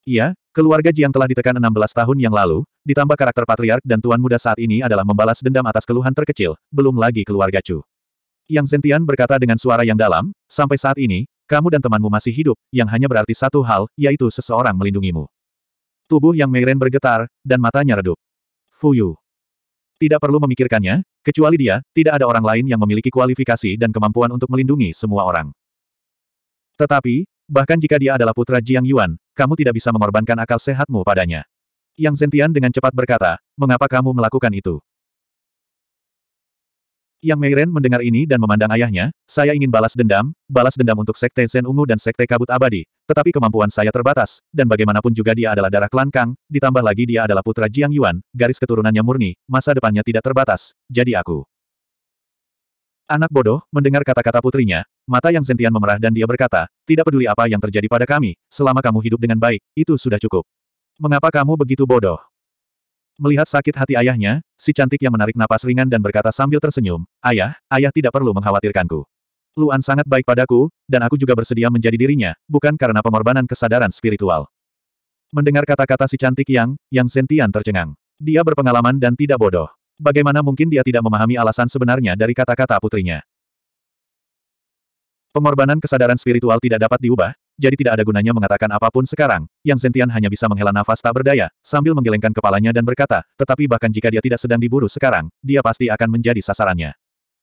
Iya, keluarga Jiang telah ditekan 16 tahun yang lalu, ditambah karakter patriark dan tuan muda saat ini adalah membalas dendam atas keluhan terkecil, belum lagi keluarga Chu. Yang Zentian berkata dengan suara yang dalam, sampai saat ini, kamu dan temanmu masih hidup, yang hanya berarti satu hal, yaitu seseorang melindungimu. Tubuh yang Meiren bergetar, dan matanya redup. Fuyu. Tidak perlu memikirkannya, kecuali dia, tidak ada orang lain yang memiliki kualifikasi dan kemampuan untuk melindungi semua orang. Tetapi, Bahkan jika dia adalah putra Jiang Yuan, kamu tidak bisa mengorbankan akal sehatmu padanya. Yang Zentian dengan cepat berkata, mengapa kamu melakukan itu? Yang Meiren mendengar ini dan memandang ayahnya, saya ingin balas dendam, balas dendam untuk Sekte Zen Ungu dan Sekte Kabut Abadi, tetapi kemampuan saya terbatas, dan bagaimanapun juga dia adalah darah klan Kang, ditambah lagi dia adalah putra Jiang Yuan, garis keturunannya murni, masa depannya tidak terbatas, jadi aku. Anak bodoh, mendengar kata-kata putrinya, mata yang Zentian memerah dan dia berkata, tidak peduli apa yang terjadi pada kami, selama kamu hidup dengan baik, itu sudah cukup. Mengapa kamu begitu bodoh? Melihat sakit hati ayahnya, si cantik yang menarik napas ringan dan berkata sambil tersenyum, Ayah, ayah tidak perlu mengkhawatirkanku. Luan sangat baik padaku, dan aku juga bersedia menjadi dirinya, bukan karena pengorbanan kesadaran spiritual. Mendengar kata-kata si cantik yang, yang Zentian tercengang. Dia berpengalaman dan tidak bodoh bagaimana mungkin dia tidak memahami alasan sebenarnya dari kata-kata putrinya. Pengorbanan kesadaran spiritual tidak dapat diubah, jadi tidak ada gunanya mengatakan apapun sekarang, Yang Zentian hanya bisa menghela nafas tak berdaya, sambil menggelengkan kepalanya dan berkata, tetapi bahkan jika dia tidak sedang diburu sekarang, dia pasti akan menjadi sasarannya.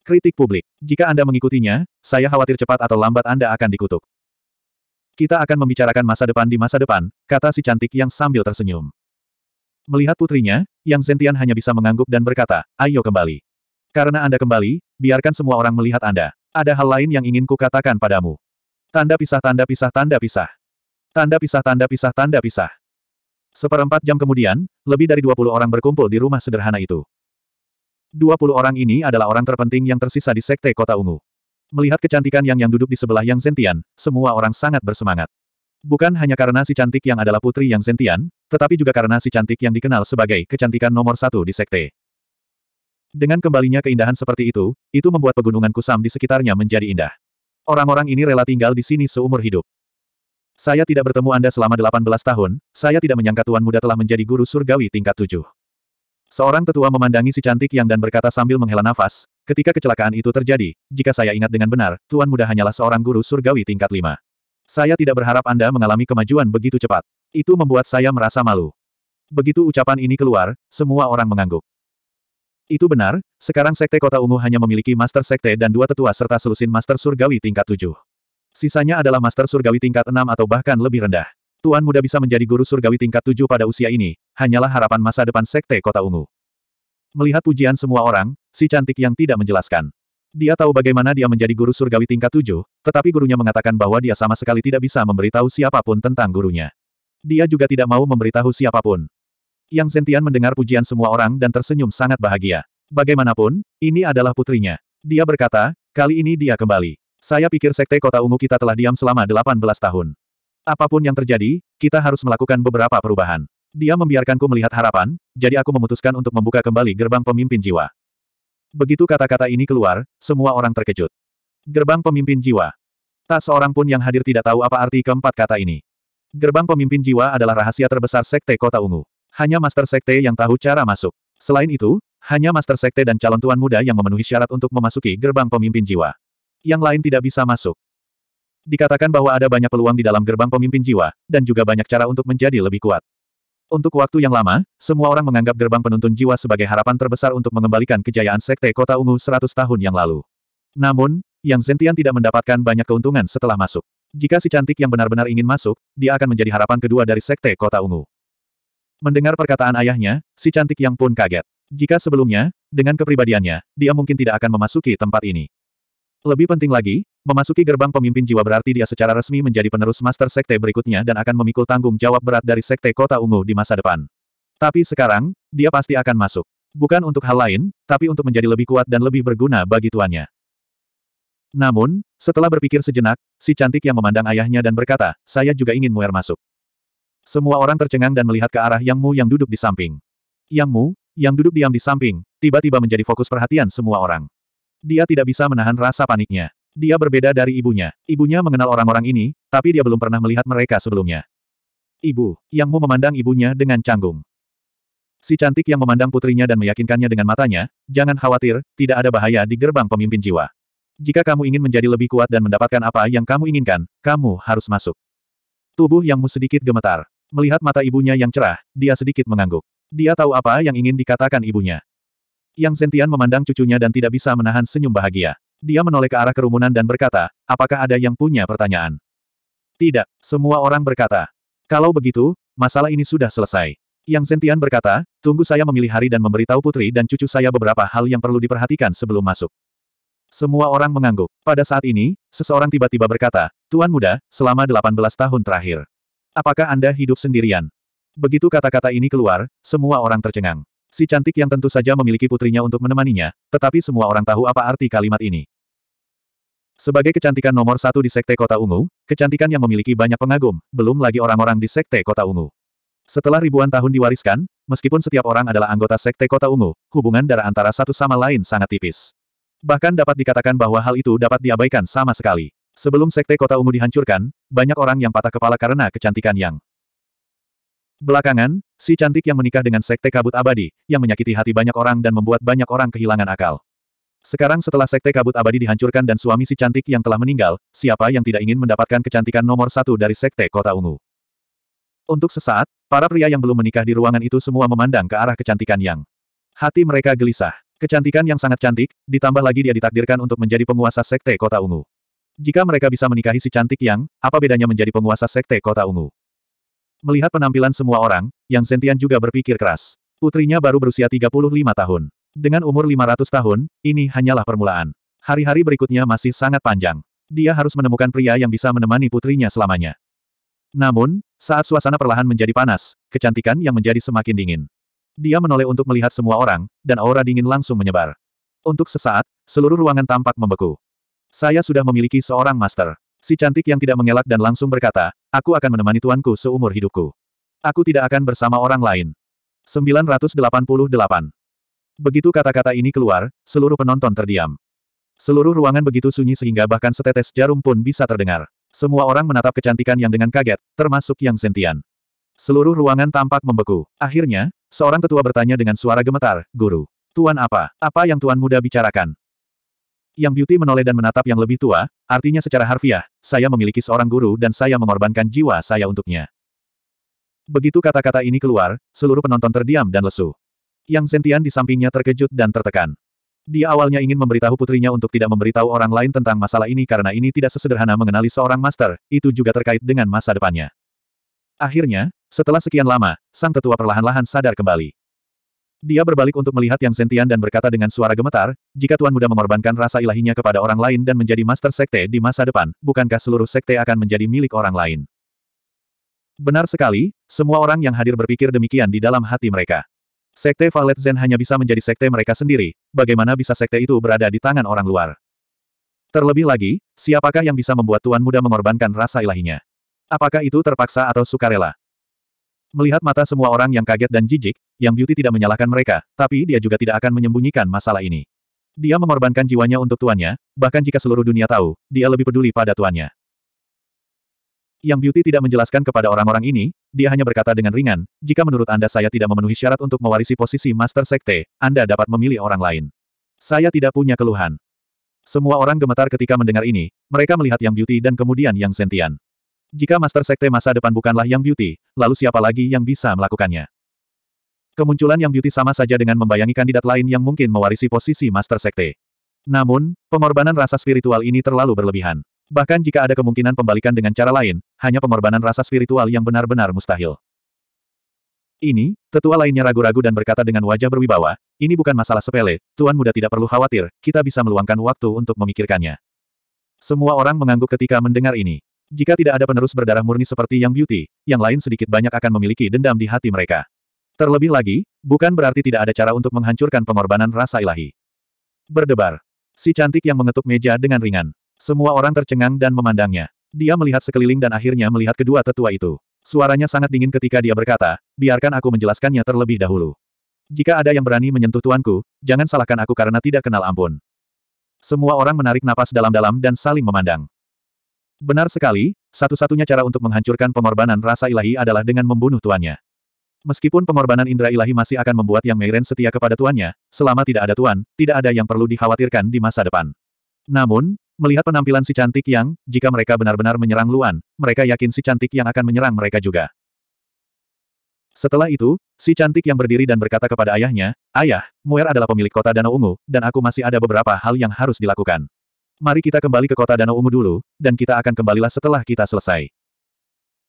Kritik publik. Jika Anda mengikutinya, saya khawatir cepat atau lambat Anda akan dikutuk. Kita akan membicarakan masa depan di masa depan, kata si cantik yang sambil tersenyum. Melihat putrinya, yang Zentian hanya bisa mengangguk dan berkata, ayo kembali. Karena Anda kembali, biarkan semua orang melihat Anda. Ada hal lain yang ingin kukatakan padamu. Tanda pisah tanda pisah tanda pisah. Tanda pisah tanda pisah tanda pisah. Seperempat jam kemudian, lebih dari 20 orang berkumpul di rumah sederhana itu. 20 orang ini adalah orang terpenting yang tersisa di Sekte Kota Ungu. Melihat kecantikan yang yang duduk di sebelah Yang Zentian, semua orang sangat bersemangat. Bukan hanya karena si cantik yang adalah putri Yang Zentian, tetapi juga karena si cantik yang dikenal sebagai kecantikan nomor satu di sekte. Dengan kembalinya keindahan seperti itu, itu membuat pegunungan kusam di sekitarnya menjadi indah. Orang-orang ini rela tinggal di sini seumur hidup. Saya tidak bertemu Anda selama 18 tahun, saya tidak menyangka Tuan Muda telah menjadi guru surgawi tingkat tujuh. Seorang tetua memandangi si cantik yang dan berkata sambil menghela nafas, ketika kecelakaan itu terjadi, jika saya ingat dengan benar, Tuan Muda hanyalah seorang guru surgawi tingkat lima. Saya tidak berharap Anda mengalami kemajuan begitu cepat. Itu membuat saya merasa malu. Begitu ucapan ini keluar, semua orang mengangguk. Itu benar, sekarang Sekte Kota Ungu hanya memiliki Master Sekte dan dua tetua serta selusin Master Surgawi tingkat tujuh. Sisanya adalah Master Surgawi tingkat enam atau bahkan lebih rendah. Tuan muda bisa menjadi guru Surgawi tingkat tujuh pada usia ini, hanyalah harapan masa depan Sekte Kota Ungu. Melihat pujian semua orang, si cantik yang tidak menjelaskan. Dia tahu bagaimana dia menjadi guru Surgawi tingkat tujuh, tetapi gurunya mengatakan bahwa dia sama sekali tidak bisa memberitahu siapapun tentang gurunya. Dia juga tidak mau memberitahu siapapun. Yang Sentian mendengar pujian semua orang dan tersenyum sangat bahagia. Bagaimanapun, ini adalah putrinya. Dia berkata, kali ini dia kembali. Saya pikir Sekte Kota Ungu kita telah diam selama 18 tahun. Apapun yang terjadi, kita harus melakukan beberapa perubahan. Dia membiarkanku melihat harapan, jadi aku memutuskan untuk membuka kembali gerbang pemimpin jiwa. Begitu kata-kata ini keluar, semua orang terkejut. Gerbang pemimpin jiwa. Tak seorang pun yang hadir tidak tahu apa arti keempat kata ini. Gerbang pemimpin jiwa adalah rahasia terbesar Sekte Kota Ungu. Hanya Master Sekte yang tahu cara masuk. Selain itu, hanya Master Sekte dan calon tuan muda yang memenuhi syarat untuk memasuki gerbang pemimpin jiwa. Yang lain tidak bisa masuk. Dikatakan bahwa ada banyak peluang di dalam gerbang pemimpin jiwa, dan juga banyak cara untuk menjadi lebih kuat. Untuk waktu yang lama, semua orang menganggap gerbang penuntun jiwa sebagai harapan terbesar untuk mengembalikan kejayaan Sekte Kota Ungu 100 tahun yang lalu. Namun, Yang Zentian tidak mendapatkan banyak keuntungan setelah masuk. Jika si cantik yang benar-benar ingin masuk, dia akan menjadi harapan kedua dari Sekte Kota Ungu. Mendengar perkataan ayahnya, si cantik yang pun kaget. Jika sebelumnya, dengan kepribadiannya, dia mungkin tidak akan memasuki tempat ini. Lebih penting lagi, memasuki gerbang pemimpin jiwa berarti dia secara resmi menjadi penerus master sekte berikutnya dan akan memikul tanggung jawab berat dari sekte kota ungu di masa depan. Tapi sekarang, dia pasti akan masuk. Bukan untuk hal lain, tapi untuk menjadi lebih kuat dan lebih berguna bagi tuannya. Namun, setelah berpikir sejenak, si cantik yang memandang ayahnya dan berkata, saya juga ingin Muer masuk. Semua orang tercengang dan melihat ke arah Yang Mu yang duduk di samping. Yang Mu, yang duduk diam di samping, tiba-tiba menjadi fokus perhatian semua orang. Dia tidak bisa menahan rasa paniknya. Dia berbeda dari ibunya. Ibunya mengenal orang-orang ini, tapi dia belum pernah melihat mereka sebelumnya. Ibu, Yang Mu memandang ibunya dengan canggung. Si cantik yang memandang putrinya dan meyakinkannya dengan matanya, jangan khawatir, tidak ada bahaya di gerbang pemimpin jiwa. Jika kamu ingin menjadi lebih kuat dan mendapatkan apa yang kamu inginkan, kamu harus masuk. Tubuh yang mu sedikit gemetar. Melihat mata ibunya yang cerah, dia sedikit mengangguk. Dia tahu apa yang ingin dikatakan ibunya. Yang Sentian memandang cucunya dan tidak bisa menahan senyum bahagia. Dia menoleh ke arah kerumunan dan berkata, apakah ada yang punya pertanyaan? Tidak, semua orang berkata. Kalau begitu, masalah ini sudah selesai. Yang Sentian berkata, tunggu saya memilih hari dan memberitahu putri dan cucu saya beberapa hal yang perlu diperhatikan sebelum masuk. Semua orang mengangguk. Pada saat ini, seseorang tiba-tiba berkata, Tuan muda, selama 18 tahun terakhir. Apakah Anda hidup sendirian? Begitu kata-kata ini keluar, semua orang tercengang. Si cantik yang tentu saja memiliki putrinya untuk menemaninya, tetapi semua orang tahu apa arti kalimat ini. Sebagai kecantikan nomor satu di Sekte Kota Ungu, kecantikan yang memiliki banyak pengagum, belum lagi orang-orang di Sekte Kota Ungu. Setelah ribuan tahun diwariskan, meskipun setiap orang adalah anggota Sekte Kota Ungu, hubungan darah antara satu sama lain sangat tipis. Bahkan dapat dikatakan bahwa hal itu dapat diabaikan sama sekali. Sebelum sekte kota ungu dihancurkan, banyak orang yang patah kepala karena kecantikan yang Belakangan, si cantik yang menikah dengan sekte kabut abadi, yang menyakiti hati banyak orang dan membuat banyak orang kehilangan akal. Sekarang setelah sekte kabut abadi dihancurkan dan suami si cantik yang telah meninggal, siapa yang tidak ingin mendapatkan kecantikan nomor satu dari sekte kota ungu? Untuk sesaat, para pria yang belum menikah di ruangan itu semua memandang ke arah kecantikan yang hati mereka gelisah. Kecantikan yang sangat cantik, ditambah lagi dia ditakdirkan untuk menjadi penguasa sekte kota ungu. Jika mereka bisa menikahi si cantik yang, apa bedanya menjadi penguasa sekte kota ungu? Melihat penampilan semua orang, Yang Sentian juga berpikir keras. Putrinya baru berusia 35 tahun. Dengan umur 500 tahun, ini hanyalah permulaan. Hari-hari berikutnya masih sangat panjang. Dia harus menemukan pria yang bisa menemani putrinya selamanya. Namun, saat suasana perlahan menjadi panas, kecantikan yang menjadi semakin dingin. Dia menoleh untuk melihat semua orang, dan aura dingin langsung menyebar. Untuk sesaat, seluruh ruangan tampak membeku. Saya sudah memiliki seorang master. Si cantik yang tidak mengelak dan langsung berkata, aku akan menemani tuanku seumur hidupku. Aku tidak akan bersama orang lain. 988. Begitu kata-kata ini keluar, seluruh penonton terdiam. Seluruh ruangan begitu sunyi sehingga bahkan setetes jarum pun bisa terdengar. Semua orang menatap kecantikan yang dengan kaget, termasuk yang sentian. Seluruh ruangan tampak membeku. Akhirnya, seorang tetua bertanya dengan suara gemetar, Guru. Tuan apa? Apa yang Tuan muda bicarakan? Yang Beauty menoleh dan menatap yang lebih tua, artinya secara harfiah, saya memiliki seorang guru dan saya mengorbankan jiwa saya untuknya. Begitu kata-kata ini keluar, seluruh penonton terdiam dan lesu. Yang Sentian di sampingnya terkejut dan tertekan. Dia awalnya ingin memberitahu putrinya untuk tidak memberitahu orang lain tentang masalah ini karena ini tidak sesederhana mengenali seorang master, itu juga terkait dengan masa depannya. Akhirnya, setelah sekian lama, sang tetua perlahan-lahan sadar kembali. Dia berbalik untuk melihat Yang Sentian dan berkata dengan suara gemetar, jika Tuan Muda mengorbankan rasa ilahinya kepada orang lain dan menjadi master sekte di masa depan, bukankah seluruh sekte akan menjadi milik orang lain? Benar sekali, semua orang yang hadir berpikir demikian di dalam hati mereka. Sekte Valet Zen hanya bisa menjadi sekte mereka sendiri, bagaimana bisa sekte itu berada di tangan orang luar? Terlebih lagi, siapakah yang bisa membuat Tuan Muda mengorbankan rasa ilahinya? Apakah itu terpaksa atau sukarela? Melihat mata semua orang yang kaget dan jijik, Yang Beauty tidak menyalahkan mereka, tapi dia juga tidak akan menyembunyikan masalah ini. Dia mengorbankan jiwanya untuk tuannya, bahkan jika seluruh dunia tahu, dia lebih peduli pada tuannya. Yang Beauty tidak menjelaskan kepada orang-orang ini, dia hanya berkata dengan ringan, jika menurut Anda saya tidak memenuhi syarat untuk mewarisi posisi Master Sekte, Anda dapat memilih orang lain. Saya tidak punya keluhan. Semua orang gemetar ketika mendengar ini, mereka melihat Yang Beauty dan kemudian Yang Sentian. Jika Master Sekte masa depan bukanlah Yang Beauty, lalu siapa lagi yang bisa melakukannya? Kemunculan Yang Beauty sama saja dengan membayangi kandidat lain yang mungkin mewarisi posisi Master Sekte. Namun, pengorbanan rasa spiritual ini terlalu berlebihan. Bahkan jika ada kemungkinan pembalikan dengan cara lain, hanya pengorbanan rasa spiritual yang benar-benar mustahil. Ini, tetua lainnya ragu-ragu dan berkata dengan wajah berwibawa, ini bukan masalah sepele, Tuan Muda tidak perlu khawatir, kita bisa meluangkan waktu untuk memikirkannya. Semua orang mengangguk ketika mendengar ini. Jika tidak ada penerus berdarah murni seperti Yang Beauty, yang lain sedikit banyak akan memiliki dendam di hati mereka. Terlebih lagi, bukan berarti tidak ada cara untuk menghancurkan pengorbanan rasa ilahi. Berdebar. Si cantik yang mengetuk meja dengan ringan. Semua orang tercengang dan memandangnya. Dia melihat sekeliling dan akhirnya melihat kedua tetua itu. Suaranya sangat dingin ketika dia berkata, biarkan aku menjelaskannya terlebih dahulu. Jika ada yang berani menyentuh tuanku, jangan salahkan aku karena tidak kenal ampun. Semua orang menarik napas dalam-dalam dan saling memandang. Benar sekali, satu-satunya cara untuk menghancurkan pengorbanan rasa ilahi adalah dengan membunuh tuannya. Meskipun pengorbanan indera ilahi masih akan membuat Yang Meiren setia kepada tuannya, selama tidak ada tuan, tidak ada yang perlu dikhawatirkan di masa depan. Namun, melihat penampilan si cantik yang, jika mereka benar-benar menyerang Luan, mereka yakin si cantik yang akan menyerang mereka juga. Setelah itu, si cantik yang berdiri dan berkata kepada ayahnya, Ayah, Muer adalah pemilik kota Danau Ungu, dan aku masih ada beberapa hal yang harus dilakukan. Mari kita kembali ke kota Danau Ungu dulu, dan kita akan kembalilah setelah kita selesai.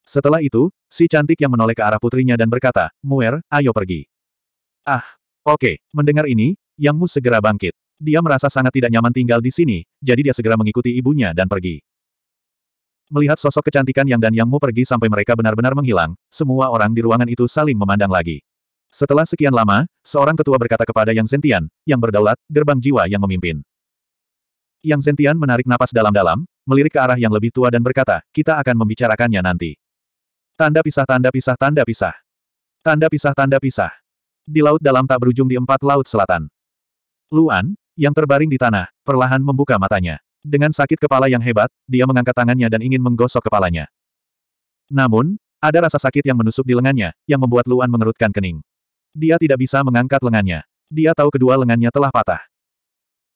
Setelah itu, si cantik yang menoleh ke arah putrinya dan berkata, Muer, ayo pergi. Ah, oke, okay. mendengar ini, Yang Mu segera bangkit. Dia merasa sangat tidak nyaman tinggal di sini, jadi dia segera mengikuti ibunya dan pergi. Melihat sosok kecantikan Yang dan Yang Mu pergi sampai mereka benar-benar menghilang, semua orang di ruangan itu saling memandang lagi. Setelah sekian lama, seorang tetua berkata kepada Yang Zentian, yang berdaulat, gerbang jiwa yang memimpin. Yang Zentian menarik napas dalam-dalam, melirik ke arah yang lebih tua dan berkata, kita akan membicarakannya nanti. Tanda pisah tanda pisah tanda pisah. Tanda pisah tanda pisah. Di laut dalam tak berujung di empat laut selatan. Luan, yang terbaring di tanah, perlahan membuka matanya. Dengan sakit kepala yang hebat, dia mengangkat tangannya dan ingin menggosok kepalanya. Namun, ada rasa sakit yang menusuk di lengannya, yang membuat Luan mengerutkan kening. Dia tidak bisa mengangkat lengannya. Dia tahu kedua lengannya telah patah.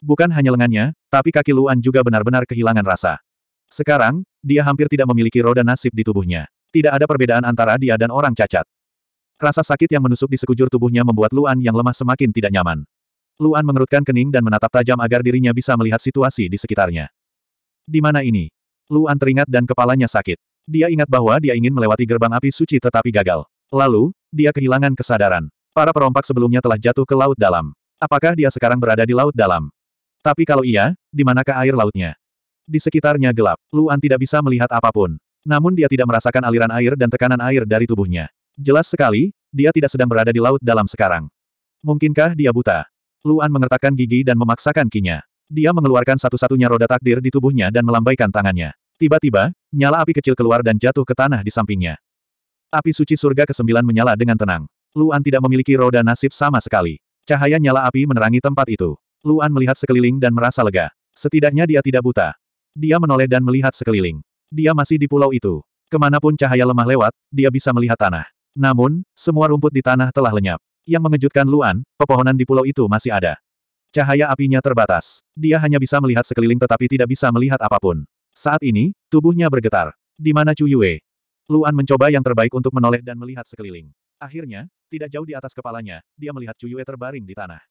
Bukan hanya lengannya, tapi kaki Luan juga benar-benar kehilangan rasa. Sekarang, dia hampir tidak memiliki roda nasib di tubuhnya. Tidak ada perbedaan antara dia dan orang cacat. Rasa sakit yang menusuk di sekujur tubuhnya membuat Luan yang lemah semakin tidak nyaman. Luan mengerutkan kening dan menatap tajam agar dirinya bisa melihat situasi di sekitarnya. Di mana ini? Luan teringat dan kepalanya sakit. Dia ingat bahwa dia ingin melewati gerbang api suci tetapi gagal. Lalu, dia kehilangan kesadaran. Para perompak sebelumnya telah jatuh ke laut dalam. Apakah dia sekarang berada di laut dalam? Tapi kalau iya, di manakah air lautnya? Di sekitarnya gelap, Luan tidak bisa melihat apapun. Namun dia tidak merasakan aliran air dan tekanan air dari tubuhnya. Jelas sekali, dia tidak sedang berada di laut dalam sekarang. Mungkinkah dia buta? Luan mengertakkan gigi dan memaksakan kinya. Dia mengeluarkan satu-satunya roda takdir di tubuhnya dan melambaikan tangannya. Tiba-tiba, nyala api kecil keluar dan jatuh ke tanah di sampingnya. Api suci surga ke-9 menyala dengan tenang. Luan tidak memiliki roda nasib sama sekali. Cahaya nyala api menerangi tempat itu. Luan melihat sekeliling dan merasa lega. Setidaknya dia tidak buta. Dia menoleh dan melihat sekeliling. Dia masih di pulau itu. Kemanapun cahaya lemah lewat, dia bisa melihat tanah. Namun, semua rumput di tanah telah lenyap. Yang mengejutkan Luan, pepohonan di pulau itu masih ada. Cahaya apinya terbatas. Dia hanya bisa melihat sekeliling tetapi tidak bisa melihat apapun. Saat ini, tubuhnya bergetar. Di mana Chu Yue? Luan mencoba yang terbaik untuk menoleh dan melihat sekeliling. Akhirnya, tidak jauh di atas kepalanya, dia melihat Chu Yue terbaring di tanah.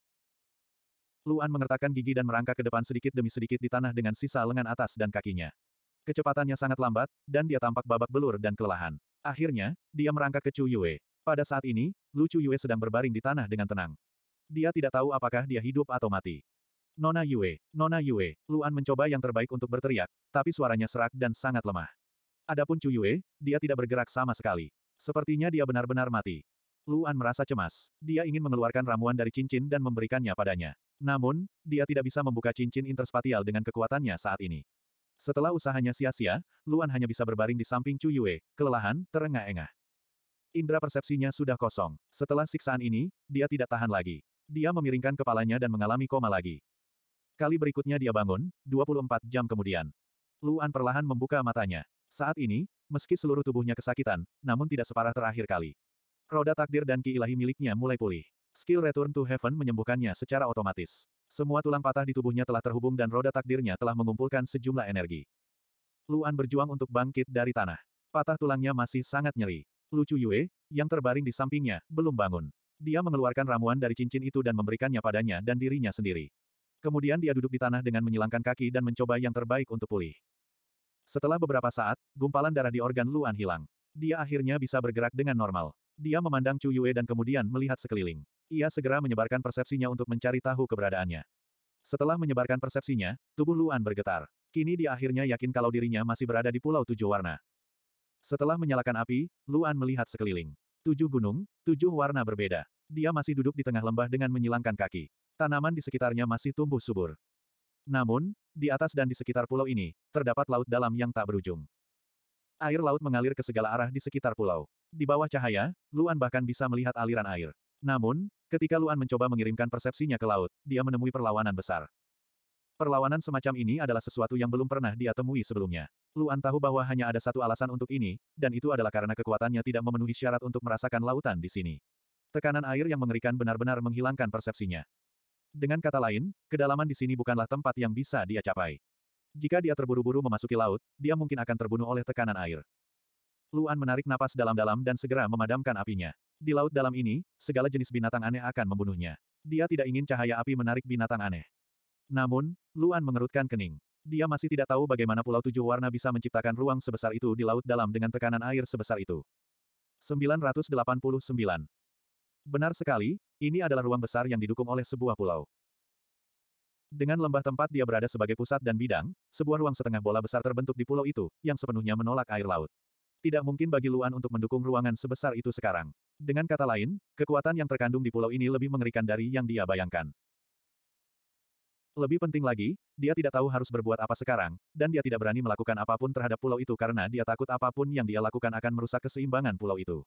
Luan mengertakkan gigi dan merangkak ke depan sedikit demi sedikit di tanah dengan sisa lengan atas dan kakinya. Kecepatannya sangat lambat, dan dia tampak babak belur dan kelelahan. Akhirnya, dia merangkak ke Chu Yue. Pada saat ini, Lu Chu Yue sedang berbaring di tanah dengan tenang. Dia tidak tahu apakah dia hidup atau mati. Nona Yue, Nona Yue, Luan mencoba yang terbaik untuk berteriak, tapi suaranya serak dan sangat lemah. Adapun Chu Yue, dia tidak bergerak sama sekali. Sepertinya dia benar-benar mati. Luan merasa cemas. Dia ingin mengeluarkan ramuan dari cincin dan memberikannya padanya. Namun, dia tidak bisa membuka cincin interspatial dengan kekuatannya saat ini. Setelah usahanya sia-sia, Luan hanya bisa berbaring di samping Chu Yue, kelelahan, terengah-engah. Indra persepsinya sudah kosong. Setelah siksaan ini, dia tidak tahan lagi. Dia memiringkan kepalanya dan mengalami koma lagi. Kali berikutnya dia bangun, 24 jam kemudian. Luan perlahan membuka matanya. Saat ini, meski seluruh tubuhnya kesakitan, namun tidak separah terakhir kali. Roda takdir dan ki ilahi miliknya mulai pulih. Skill Return to Heaven menyembuhkannya secara otomatis. Semua tulang patah di tubuhnya telah terhubung dan roda takdirnya telah mengumpulkan sejumlah energi. Luan berjuang untuk bangkit dari tanah. Patah tulangnya masih sangat nyeri. Lucu Yue, yang terbaring di sampingnya, belum bangun. Dia mengeluarkan ramuan dari cincin itu dan memberikannya padanya dan dirinya sendiri. Kemudian dia duduk di tanah dengan menyilangkan kaki dan mencoba yang terbaik untuk pulih. Setelah beberapa saat, gumpalan darah di organ Luan hilang. Dia akhirnya bisa bergerak dengan normal. Dia memandang Chu Yue dan kemudian melihat sekeliling. Ia segera menyebarkan persepsinya untuk mencari tahu keberadaannya. Setelah menyebarkan persepsinya, tubuh Luan bergetar. Kini dia akhirnya yakin kalau dirinya masih berada di Pulau Tujuh Warna. Setelah menyalakan api, Luan melihat sekeliling. Tujuh gunung, tujuh warna berbeda. Dia masih duduk di tengah lembah dengan menyilangkan kaki. Tanaman di sekitarnya masih tumbuh subur. Namun, di atas dan di sekitar pulau ini, terdapat laut dalam yang tak berujung. Air laut mengalir ke segala arah di sekitar pulau. Di bawah cahaya, Luan bahkan bisa melihat aliran air. Namun, ketika Luan mencoba mengirimkan persepsinya ke laut, dia menemui perlawanan besar. Perlawanan semacam ini adalah sesuatu yang belum pernah dia temui sebelumnya. Luan tahu bahwa hanya ada satu alasan untuk ini, dan itu adalah karena kekuatannya tidak memenuhi syarat untuk merasakan lautan di sini. Tekanan air yang mengerikan benar-benar menghilangkan persepsinya. Dengan kata lain, kedalaman di sini bukanlah tempat yang bisa dia capai. Jika dia terburu-buru memasuki laut, dia mungkin akan terbunuh oleh tekanan air. Luan menarik napas dalam-dalam dan segera memadamkan apinya. Di laut dalam ini, segala jenis binatang aneh akan membunuhnya. Dia tidak ingin cahaya api menarik binatang aneh. Namun, Luan mengerutkan kening. Dia masih tidak tahu bagaimana Pulau Tujuh Warna bisa menciptakan ruang sebesar itu di laut dalam dengan tekanan air sebesar itu. 989. Benar sekali, ini adalah ruang besar yang didukung oleh sebuah pulau. Dengan lembah tempat dia berada sebagai pusat dan bidang, sebuah ruang setengah bola besar terbentuk di pulau itu, yang sepenuhnya menolak air laut. Tidak mungkin bagi Luan untuk mendukung ruangan sebesar itu sekarang. Dengan kata lain, kekuatan yang terkandung di pulau ini lebih mengerikan dari yang dia bayangkan. Lebih penting lagi, dia tidak tahu harus berbuat apa sekarang, dan dia tidak berani melakukan apapun terhadap pulau itu karena dia takut apapun yang dia lakukan akan merusak keseimbangan pulau itu.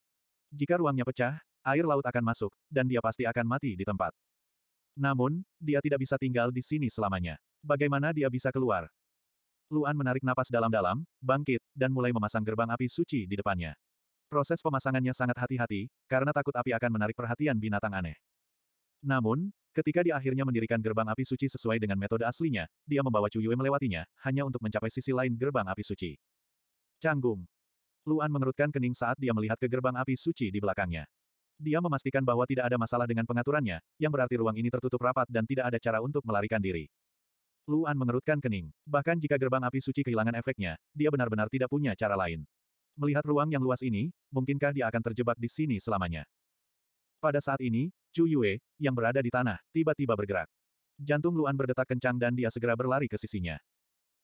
Jika ruangnya pecah, air laut akan masuk, dan dia pasti akan mati di tempat. Namun, dia tidak bisa tinggal di sini selamanya. Bagaimana dia bisa keluar? Luan menarik napas dalam-dalam, bangkit, dan mulai memasang gerbang api suci di depannya. Proses pemasangannya sangat hati-hati, karena takut api akan menarik perhatian binatang aneh. Namun, ketika dia akhirnya mendirikan gerbang api suci sesuai dengan metode aslinya, dia membawa Cuyue melewatinya, hanya untuk mencapai sisi lain gerbang api suci. Canggung. Luan mengerutkan kening saat dia melihat ke gerbang api suci di belakangnya. Dia memastikan bahwa tidak ada masalah dengan pengaturannya, yang berarti ruang ini tertutup rapat dan tidak ada cara untuk melarikan diri. Luan mengerutkan kening. Bahkan jika gerbang api suci kehilangan efeknya, dia benar-benar tidak punya cara lain. Melihat ruang yang luas ini, mungkinkah dia akan terjebak di sini selamanya? Pada saat ini, Chu Yue, yang berada di tanah, tiba-tiba bergerak. Jantung Luan berdetak kencang dan dia segera berlari ke sisinya.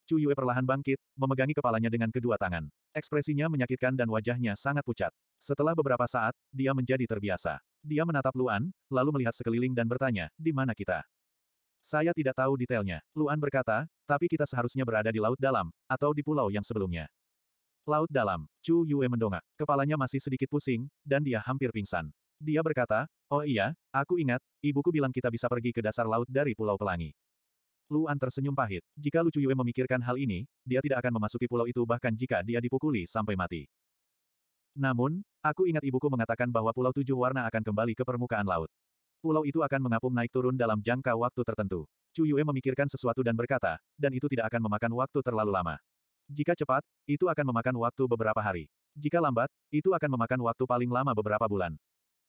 Chu Yue perlahan bangkit, memegangi kepalanya dengan kedua tangan. Ekspresinya menyakitkan dan wajahnya sangat pucat. Setelah beberapa saat, dia menjadi terbiasa. Dia menatap Luan, lalu melihat sekeliling dan bertanya, di mana kita? Saya tidak tahu detailnya. Luan berkata, tapi kita seharusnya berada di laut dalam, atau di pulau yang sebelumnya. Laut dalam, Chu Yue mendongak. Kepalanya masih sedikit pusing, dan dia hampir pingsan. Dia berkata, oh iya, aku ingat, ibuku bilang kita bisa pergi ke dasar laut dari Pulau Pelangi. Luan tersenyum pahit. Jika Lu Chu Yue memikirkan hal ini, dia tidak akan memasuki pulau itu bahkan jika dia dipukuli sampai mati. Namun, aku ingat ibuku mengatakan bahwa Pulau Tujuh Warna akan kembali ke permukaan laut. Pulau itu akan mengapung naik turun dalam jangka waktu tertentu. Chu Yue memikirkan sesuatu dan berkata, dan itu tidak akan memakan waktu terlalu lama. Jika cepat, itu akan memakan waktu beberapa hari. Jika lambat, itu akan memakan waktu paling lama beberapa bulan.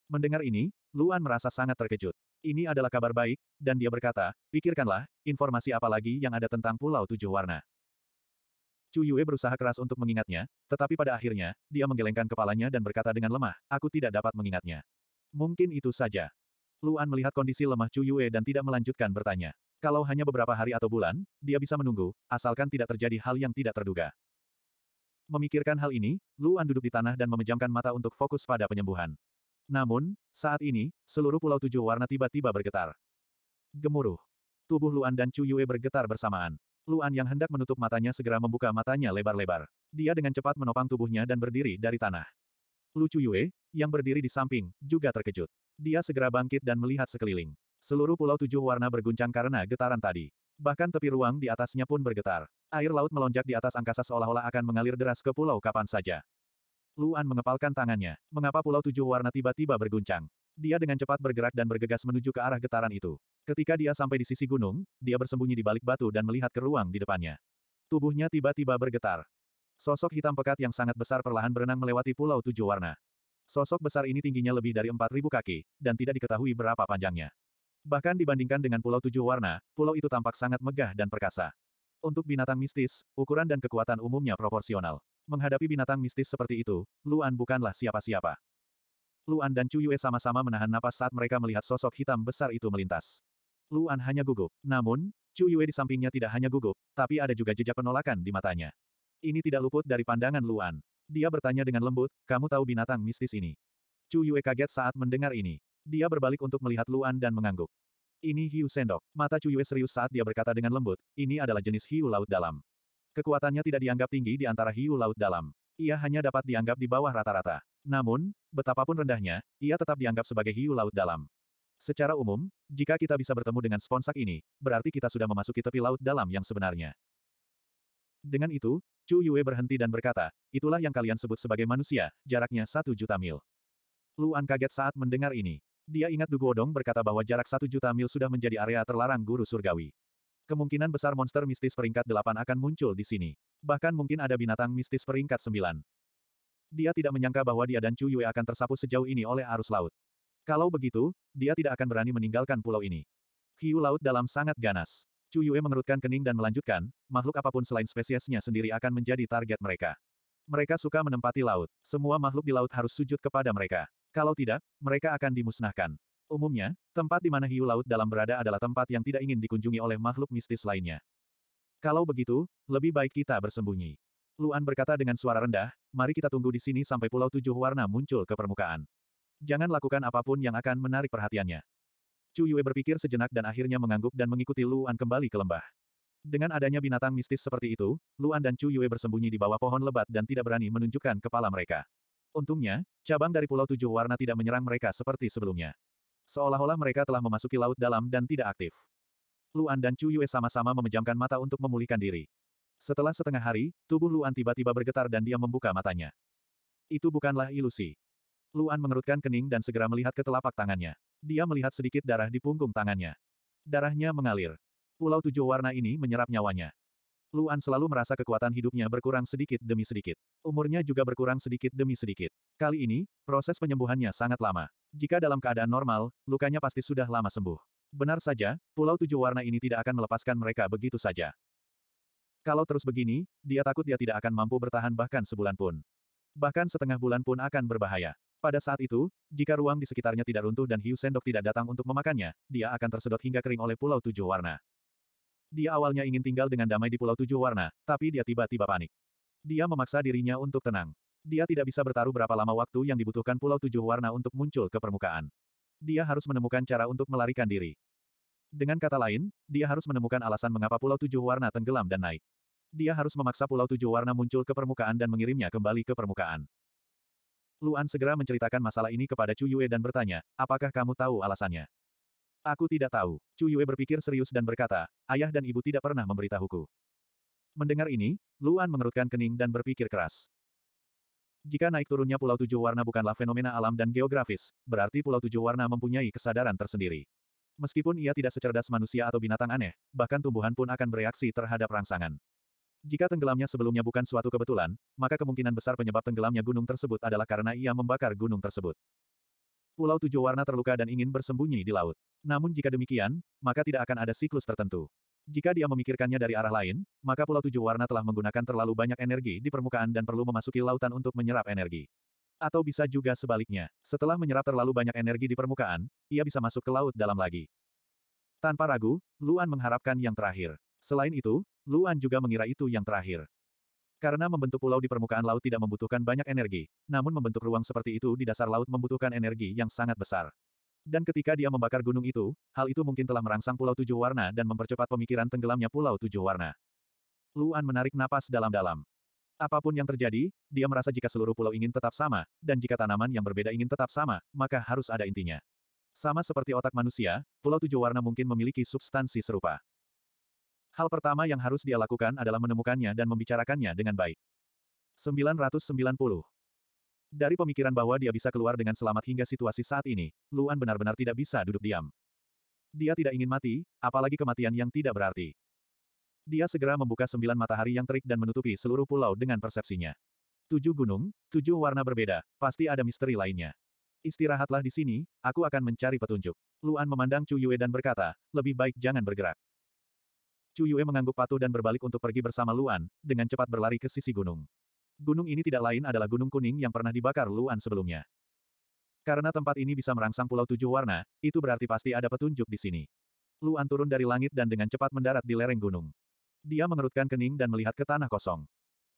Mendengar ini, Luan merasa sangat terkejut. Ini adalah kabar baik, dan dia berkata, pikirkanlah, informasi apa lagi yang ada tentang Pulau Tujuh Warna. Chu Yue berusaha keras untuk mengingatnya, tetapi pada akhirnya, dia menggelengkan kepalanya dan berkata dengan lemah, aku tidak dapat mengingatnya. Mungkin itu saja. Luan melihat kondisi lemah Chu Yue dan tidak melanjutkan bertanya. Kalau hanya beberapa hari atau bulan, dia bisa menunggu, asalkan tidak terjadi hal yang tidak terduga. Memikirkan hal ini, Luan duduk di tanah dan memejamkan mata untuk fokus pada penyembuhan. Namun, saat ini, seluruh pulau tujuh warna tiba-tiba bergetar. Gemuruh. Tubuh Luan dan Chu Yue bergetar bersamaan. Luan yang hendak menutup matanya segera membuka matanya lebar-lebar. Dia dengan cepat menopang tubuhnya dan berdiri dari tanah. Lu Chu Yue, yang berdiri di samping, juga terkejut. Dia segera bangkit dan melihat sekeliling. Seluruh pulau tujuh warna berguncang karena getaran tadi. Bahkan tepi ruang di atasnya pun bergetar. Air laut melonjak di atas angkasa seolah-olah akan mengalir deras ke pulau kapan saja. Luan mengepalkan tangannya. Mengapa pulau tujuh warna tiba-tiba berguncang? Dia dengan cepat bergerak dan bergegas menuju ke arah getaran itu. Ketika dia sampai di sisi gunung, dia bersembunyi di balik batu dan melihat ke ruang di depannya. Tubuhnya tiba-tiba bergetar. Sosok hitam pekat yang sangat besar perlahan berenang melewati pulau tujuh warna. Sosok besar ini tingginya lebih dari 4.000 kaki, dan tidak diketahui berapa panjangnya. Bahkan dibandingkan dengan pulau tujuh warna, pulau itu tampak sangat megah dan perkasa. Untuk binatang mistis, ukuran dan kekuatan umumnya proporsional. Menghadapi binatang mistis seperti itu, Luan bukanlah siapa-siapa. Luan dan Chu Yue sama-sama menahan napas saat mereka melihat sosok hitam besar itu melintas. Luan hanya gugup. Namun, Chu Yue di sampingnya tidak hanya gugup, tapi ada juga jejak penolakan di matanya. Ini tidak luput dari pandangan Luan. Dia bertanya dengan lembut, kamu tahu binatang mistis ini? Chu Yue kaget saat mendengar ini. Dia berbalik untuk melihat Luan dan mengangguk. Ini hiu sendok. Mata Chu Yue serius saat dia berkata dengan lembut, ini adalah jenis hiu laut dalam. Kekuatannya tidak dianggap tinggi di antara hiu laut dalam. Ia hanya dapat dianggap di bawah rata-rata. Namun, betapapun rendahnya, ia tetap dianggap sebagai hiu laut dalam. Secara umum, jika kita bisa bertemu dengan sponsak ini, berarti kita sudah memasuki tepi laut dalam yang sebenarnya. Dengan itu, Chu Yue berhenti dan berkata, itulah yang kalian sebut sebagai manusia, jaraknya satu juta mil. Luan kaget saat mendengar ini. Dia ingat Dugu Odong berkata bahwa jarak satu juta mil sudah menjadi area terlarang guru surgawi. Kemungkinan besar monster mistis peringkat delapan akan muncul di sini. Bahkan mungkin ada binatang mistis peringkat sembilan. Dia tidak menyangka bahwa dia dan Chu Yue akan tersapu sejauh ini oleh arus laut. Kalau begitu, dia tidak akan berani meninggalkan pulau ini. Hiu laut dalam sangat ganas. Chu Yue mengerutkan kening dan melanjutkan, makhluk apapun selain spesiesnya sendiri akan menjadi target mereka. Mereka suka menempati laut. Semua makhluk di laut harus sujud kepada mereka. Kalau tidak, mereka akan dimusnahkan. Umumnya, tempat di mana hiu laut dalam berada adalah tempat yang tidak ingin dikunjungi oleh makhluk mistis lainnya. Kalau begitu, lebih baik kita bersembunyi. Luan berkata dengan suara rendah, mari kita tunggu di sini sampai pulau tujuh warna muncul ke permukaan. Jangan lakukan apapun yang akan menarik perhatiannya. Chu Yue berpikir sejenak dan akhirnya mengangguk dan mengikuti Luan kembali ke lembah. Dengan adanya binatang mistis seperti itu, Luan dan Chu Yue bersembunyi di bawah pohon lebat dan tidak berani menunjukkan kepala mereka. Untungnya, cabang dari Pulau Tujuh Warna tidak menyerang mereka seperti sebelumnya. Seolah-olah mereka telah memasuki laut dalam dan tidak aktif. Luan dan Chu Yue sama-sama memejamkan mata untuk memulihkan diri. Setelah setengah hari, tubuh Luan tiba-tiba bergetar dan dia membuka matanya. Itu bukanlah ilusi. Luan mengerutkan kening dan segera melihat ke telapak tangannya. Dia melihat sedikit darah di punggung tangannya. Darahnya mengalir. Pulau tujuh warna ini menyerap nyawanya. Luan selalu merasa kekuatan hidupnya berkurang sedikit demi sedikit. Umurnya juga berkurang sedikit demi sedikit. Kali ini, proses penyembuhannya sangat lama. Jika dalam keadaan normal, lukanya pasti sudah lama sembuh. Benar saja, pulau tujuh warna ini tidak akan melepaskan mereka begitu saja. Kalau terus begini, dia takut dia tidak akan mampu bertahan bahkan sebulan pun. Bahkan setengah bulan pun akan berbahaya. Pada saat itu, jika ruang di sekitarnya tidak runtuh dan Hiu Sendok tidak datang untuk memakannya, dia akan tersedot hingga kering oleh pulau tujuh warna. Dia awalnya ingin tinggal dengan damai di Pulau Tujuh Warna, tapi dia tiba-tiba panik. Dia memaksa dirinya untuk tenang. Dia tidak bisa bertaruh berapa lama waktu yang dibutuhkan Pulau Tujuh Warna untuk muncul ke permukaan. Dia harus menemukan cara untuk melarikan diri. Dengan kata lain, dia harus menemukan alasan mengapa Pulau Tujuh Warna tenggelam dan naik. Dia harus memaksa Pulau Tujuh Warna muncul ke permukaan dan mengirimnya kembali ke permukaan. Luan segera menceritakan masalah ini kepada Chu Yue dan bertanya, apakah kamu tahu alasannya? Aku tidak tahu. Chu Yue berpikir serius dan berkata, ayah dan ibu tidak pernah memberitahuku. Mendengar ini, Luan mengerutkan kening dan berpikir keras. Jika naik turunnya Pulau Tujuh Warna bukanlah fenomena alam dan geografis, berarti Pulau Tujuh Warna mempunyai kesadaran tersendiri. Meskipun ia tidak secerdas manusia atau binatang aneh, bahkan tumbuhan pun akan bereaksi terhadap rangsangan. Jika tenggelamnya sebelumnya bukan suatu kebetulan, maka kemungkinan besar penyebab tenggelamnya gunung tersebut adalah karena ia membakar gunung tersebut. Pulau Tujuh Warna terluka dan ingin bersembunyi di laut. Namun jika demikian, maka tidak akan ada siklus tertentu. Jika dia memikirkannya dari arah lain, maka Pulau Tujuh Warna telah menggunakan terlalu banyak energi di permukaan dan perlu memasuki lautan untuk menyerap energi. Atau bisa juga sebaliknya, setelah menyerap terlalu banyak energi di permukaan, ia bisa masuk ke laut dalam lagi. Tanpa ragu, Luan mengharapkan yang terakhir. Selain itu, Luan juga mengira itu yang terakhir. Karena membentuk pulau di permukaan laut tidak membutuhkan banyak energi, namun membentuk ruang seperti itu di dasar laut membutuhkan energi yang sangat besar. Dan ketika dia membakar gunung itu, hal itu mungkin telah merangsang pulau tujuh warna dan mempercepat pemikiran tenggelamnya pulau tujuh warna. Luan menarik napas dalam-dalam. Apapun yang terjadi, dia merasa jika seluruh pulau ingin tetap sama, dan jika tanaman yang berbeda ingin tetap sama, maka harus ada intinya. Sama seperti otak manusia, pulau tujuh warna mungkin memiliki substansi serupa. Hal pertama yang harus dia lakukan adalah menemukannya dan membicarakannya dengan baik. 990. Dari pemikiran bahwa dia bisa keluar dengan selamat hingga situasi saat ini, Luan benar-benar tidak bisa duduk diam. Dia tidak ingin mati, apalagi kematian yang tidak berarti. Dia segera membuka sembilan matahari yang terik dan menutupi seluruh pulau dengan persepsinya. Tujuh gunung, tujuh warna berbeda, pasti ada misteri lainnya. Istirahatlah di sini, aku akan mencari petunjuk. Luan memandang Chu Yue dan berkata, lebih baik jangan bergerak. Chu Yue mengangguk patuh dan berbalik untuk pergi bersama Luan, dengan cepat berlari ke sisi gunung. Gunung ini tidak lain adalah gunung kuning yang pernah dibakar Luan sebelumnya. Karena tempat ini bisa merangsang pulau tujuh warna, itu berarti pasti ada petunjuk di sini. Luan turun dari langit dan dengan cepat mendarat di lereng gunung. Dia mengerutkan kening dan melihat ke tanah kosong.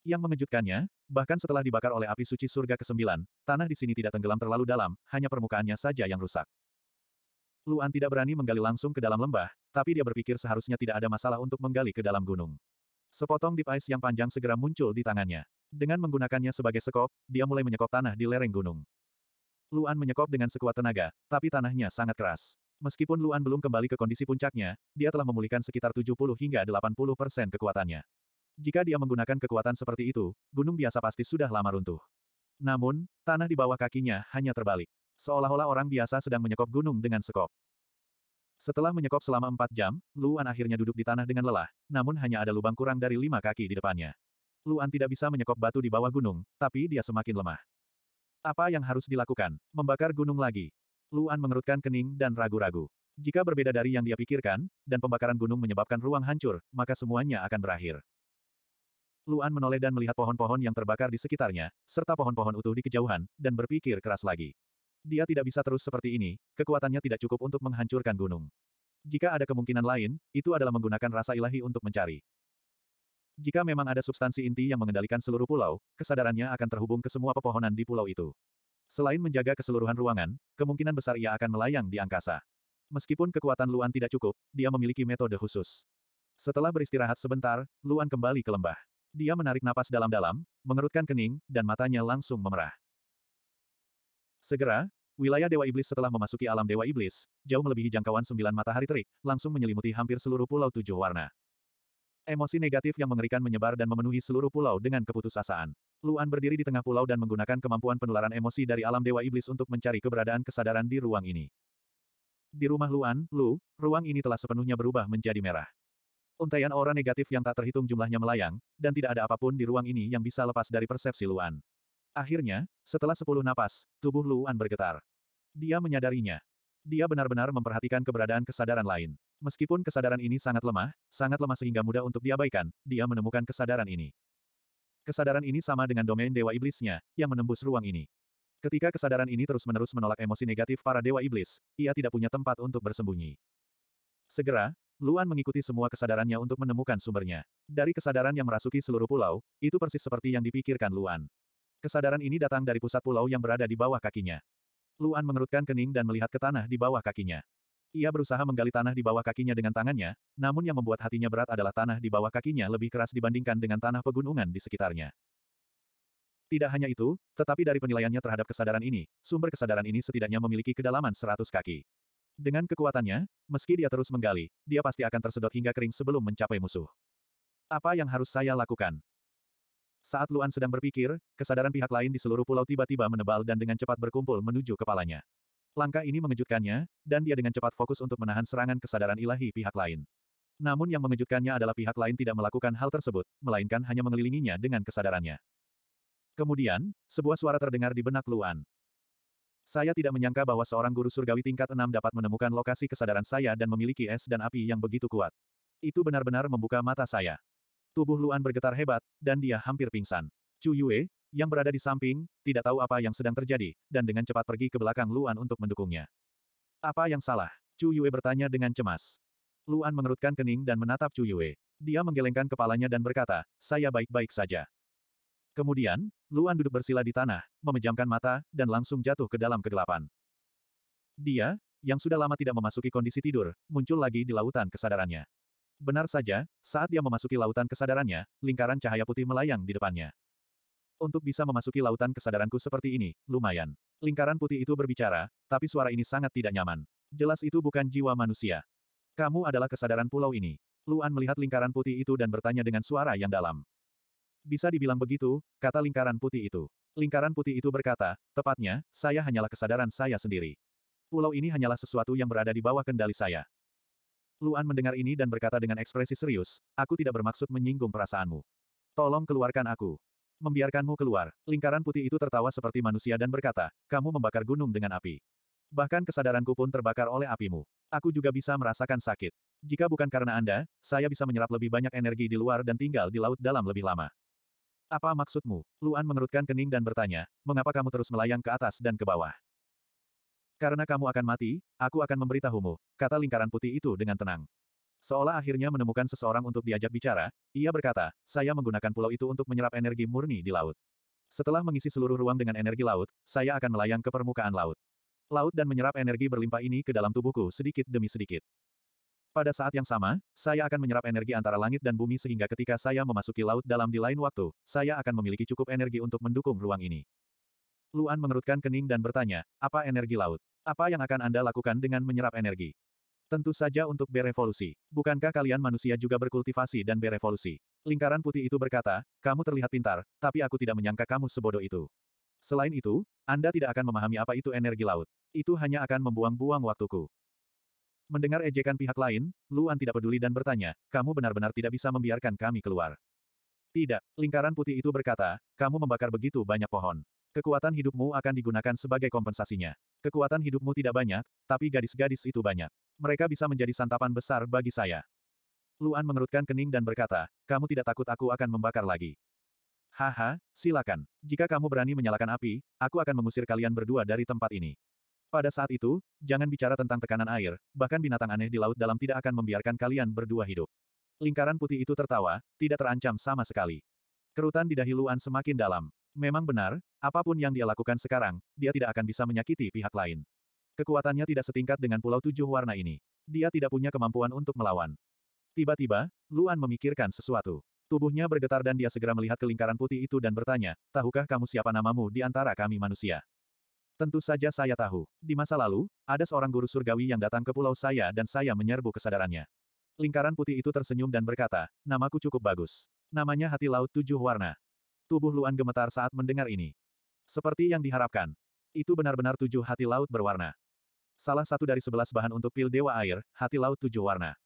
Yang mengejutkannya, bahkan setelah dibakar oleh api suci surga ke-9, tanah di sini tidak tenggelam terlalu dalam, hanya permukaannya saja yang rusak. Luan tidak berani menggali langsung ke dalam lembah, tapi dia berpikir seharusnya tidak ada masalah untuk menggali ke dalam gunung. Sepotong deep ice yang panjang segera muncul di tangannya. Dengan menggunakannya sebagai sekop, dia mulai menyekop tanah di lereng gunung. Luan menyekop dengan sekuat tenaga, tapi tanahnya sangat keras. Meskipun Luan belum kembali ke kondisi puncaknya, dia telah memulihkan sekitar 70 hingga 80 persen kekuatannya. Jika dia menggunakan kekuatan seperti itu, gunung biasa pasti sudah lama runtuh. Namun, tanah di bawah kakinya hanya terbalik. Seolah-olah orang biasa sedang menyekop gunung dengan sekop. Setelah menyekop selama empat jam, Luan akhirnya duduk di tanah dengan lelah, namun hanya ada lubang kurang dari lima kaki di depannya. Luan tidak bisa menyekop batu di bawah gunung, tapi dia semakin lemah. Apa yang harus dilakukan? Membakar gunung lagi. Luan mengerutkan kening dan ragu-ragu. Jika berbeda dari yang dia pikirkan, dan pembakaran gunung menyebabkan ruang hancur, maka semuanya akan berakhir. Luan menoleh dan melihat pohon-pohon yang terbakar di sekitarnya, serta pohon-pohon utuh di kejauhan, dan berpikir keras lagi. Dia tidak bisa terus seperti ini, kekuatannya tidak cukup untuk menghancurkan gunung. Jika ada kemungkinan lain, itu adalah menggunakan rasa ilahi untuk mencari. Jika memang ada substansi inti yang mengendalikan seluruh pulau, kesadarannya akan terhubung ke semua pepohonan di pulau itu. Selain menjaga keseluruhan ruangan, kemungkinan besar ia akan melayang di angkasa. Meskipun kekuatan Luan tidak cukup, dia memiliki metode khusus. Setelah beristirahat sebentar, Luan kembali ke lembah. Dia menarik napas dalam-dalam, mengerutkan kening, dan matanya langsung memerah. Segera, wilayah Dewa Iblis setelah memasuki alam Dewa Iblis, jauh melebihi jangkauan sembilan matahari terik, langsung menyelimuti hampir seluruh pulau tujuh warna. Emosi negatif yang mengerikan menyebar dan memenuhi seluruh pulau dengan keputusasaan. Luan berdiri di tengah pulau dan menggunakan kemampuan penularan emosi dari alam Dewa Iblis untuk mencari keberadaan kesadaran di ruang ini. Di rumah Luan, Lu, ruang ini telah sepenuhnya berubah menjadi merah. Untaian aura negatif yang tak terhitung jumlahnya melayang, dan tidak ada apapun di ruang ini yang bisa lepas dari persepsi Luan. Akhirnya, setelah sepuluh napas, tubuh Luan bergetar. Dia menyadarinya. Dia benar-benar memperhatikan keberadaan kesadaran lain. Meskipun kesadaran ini sangat lemah, sangat lemah sehingga mudah untuk diabaikan, dia menemukan kesadaran ini. Kesadaran ini sama dengan domain dewa iblisnya, yang menembus ruang ini. Ketika kesadaran ini terus-menerus menolak emosi negatif para dewa iblis, ia tidak punya tempat untuk bersembunyi. Segera, Luan mengikuti semua kesadarannya untuk menemukan sumbernya. Dari kesadaran yang merasuki seluruh pulau, itu persis seperti yang dipikirkan Luan. Kesadaran ini datang dari pusat pulau yang berada di bawah kakinya. Luan mengerutkan kening dan melihat ke tanah di bawah kakinya. Ia berusaha menggali tanah di bawah kakinya dengan tangannya, namun yang membuat hatinya berat adalah tanah di bawah kakinya lebih keras dibandingkan dengan tanah pegunungan di sekitarnya. Tidak hanya itu, tetapi dari penilaiannya terhadap kesadaran ini, sumber kesadaran ini setidaknya memiliki kedalaman 100 kaki. Dengan kekuatannya, meski dia terus menggali, dia pasti akan tersedot hingga kering sebelum mencapai musuh. Apa yang harus saya lakukan? Saat Luan sedang berpikir, kesadaran pihak lain di seluruh pulau tiba-tiba menebal dan dengan cepat berkumpul menuju kepalanya. Langkah ini mengejutkannya, dan dia dengan cepat fokus untuk menahan serangan kesadaran ilahi pihak lain. Namun yang mengejutkannya adalah pihak lain tidak melakukan hal tersebut, melainkan hanya mengelilinginya dengan kesadarannya. Kemudian, sebuah suara terdengar di benak Luan. Saya tidak menyangka bahwa seorang guru surgawi tingkat enam dapat menemukan lokasi kesadaran saya dan memiliki es dan api yang begitu kuat. Itu benar-benar membuka mata saya. Tubuh Luan bergetar hebat, dan dia hampir pingsan. Chu Yue, yang berada di samping, tidak tahu apa yang sedang terjadi, dan dengan cepat pergi ke belakang Luan untuk mendukungnya. Apa yang salah? Chu Yue bertanya dengan cemas. Luan mengerutkan kening dan menatap Chu Yue. Dia menggelengkan kepalanya dan berkata, saya baik-baik saja. Kemudian, Luan duduk bersila di tanah, memejamkan mata, dan langsung jatuh ke dalam kegelapan. Dia, yang sudah lama tidak memasuki kondisi tidur, muncul lagi di lautan kesadarannya. Benar saja, saat dia memasuki lautan kesadarannya, lingkaran cahaya putih melayang di depannya. Untuk bisa memasuki lautan kesadaranku seperti ini, lumayan. Lingkaran putih itu berbicara, tapi suara ini sangat tidak nyaman. Jelas itu bukan jiwa manusia. Kamu adalah kesadaran pulau ini. Luan melihat lingkaran putih itu dan bertanya dengan suara yang dalam. Bisa dibilang begitu, kata lingkaran putih itu. Lingkaran putih itu berkata, tepatnya, saya hanyalah kesadaran saya sendiri. Pulau ini hanyalah sesuatu yang berada di bawah kendali saya. Luan mendengar ini dan berkata dengan ekspresi serius, aku tidak bermaksud menyinggung perasaanmu. Tolong keluarkan aku. Membiarkanmu keluar. Lingkaran putih itu tertawa seperti manusia dan berkata, kamu membakar gunung dengan api. Bahkan kesadaranku pun terbakar oleh apimu. Aku juga bisa merasakan sakit. Jika bukan karena Anda, saya bisa menyerap lebih banyak energi di luar dan tinggal di laut dalam lebih lama. Apa maksudmu? Luan mengerutkan kening dan bertanya, mengapa kamu terus melayang ke atas dan ke bawah? Karena kamu akan mati, aku akan memberitahumu, kata lingkaran putih itu dengan tenang. Seolah akhirnya menemukan seseorang untuk diajak bicara, ia berkata, saya menggunakan pulau itu untuk menyerap energi murni di laut. Setelah mengisi seluruh ruang dengan energi laut, saya akan melayang ke permukaan laut. Laut dan menyerap energi berlimpah ini ke dalam tubuhku sedikit demi sedikit. Pada saat yang sama, saya akan menyerap energi antara langit dan bumi sehingga ketika saya memasuki laut dalam di lain waktu, saya akan memiliki cukup energi untuk mendukung ruang ini. Luan mengerutkan kening dan bertanya, apa energi laut? Apa yang akan Anda lakukan dengan menyerap energi? Tentu saja untuk berevolusi. Bukankah kalian manusia juga berkultivasi dan berevolusi? Lingkaran putih itu berkata, kamu terlihat pintar, tapi aku tidak menyangka kamu sebodoh itu. Selain itu, Anda tidak akan memahami apa itu energi laut. Itu hanya akan membuang-buang waktuku. Mendengar ejekan pihak lain, Luan tidak peduli dan bertanya, kamu benar-benar tidak bisa membiarkan kami keluar. Tidak, lingkaran putih itu berkata, kamu membakar begitu banyak pohon. Kekuatan hidupmu akan digunakan sebagai kompensasinya. Kekuatan hidupmu tidak banyak, tapi gadis-gadis itu banyak. Mereka bisa menjadi santapan besar bagi saya. Luan mengerutkan kening dan berkata, kamu tidak takut aku akan membakar lagi. Haha, silakan. Jika kamu berani menyalakan api, aku akan mengusir kalian berdua dari tempat ini. Pada saat itu, jangan bicara tentang tekanan air, bahkan binatang aneh di laut dalam tidak akan membiarkan kalian berdua hidup. Lingkaran putih itu tertawa, tidak terancam sama sekali. Kerutan di dahi Luan semakin dalam. Memang benar, apapun yang dia lakukan sekarang, dia tidak akan bisa menyakiti pihak lain. Kekuatannya tidak setingkat dengan pulau tujuh warna ini. Dia tidak punya kemampuan untuk melawan. Tiba-tiba, Luan memikirkan sesuatu. Tubuhnya bergetar dan dia segera melihat kelingkaran putih itu dan bertanya, tahukah kamu siapa namamu di antara kami manusia? Tentu saja saya tahu. Di masa lalu, ada seorang guru surgawi yang datang ke pulau saya dan saya menyerbu kesadarannya. Lingkaran putih itu tersenyum dan berkata, namaku cukup bagus. Namanya hati laut tujuh warna. Tubuh Luan gemetar saat mendengar ini. Seperti yang diharapkan. Itu benar-benar tujuh hati laut berwarna. Salah satu dari sebelas bahan untuk pil dewa air, hati laut tujuh warna.